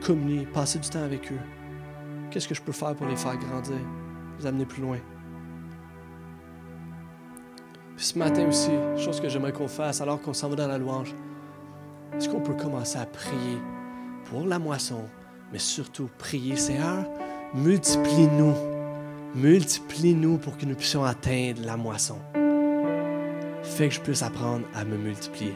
communier, passer du temps avec eux. Qu'est-ce que je peux faire pour les faire grandir, les amener plus loin? ce matin aussi, chose que j'aimerais qu'on fasse alors qu'on s'en va dans la louange, est-ce qu'on peut commencer à prier pour la moisson, mais surtout prier, Seigneur, multiplie-nous, multiplie-nous pour que nous puissions atteindre la moisson. Fais que je puisse apprendre à me multiplier.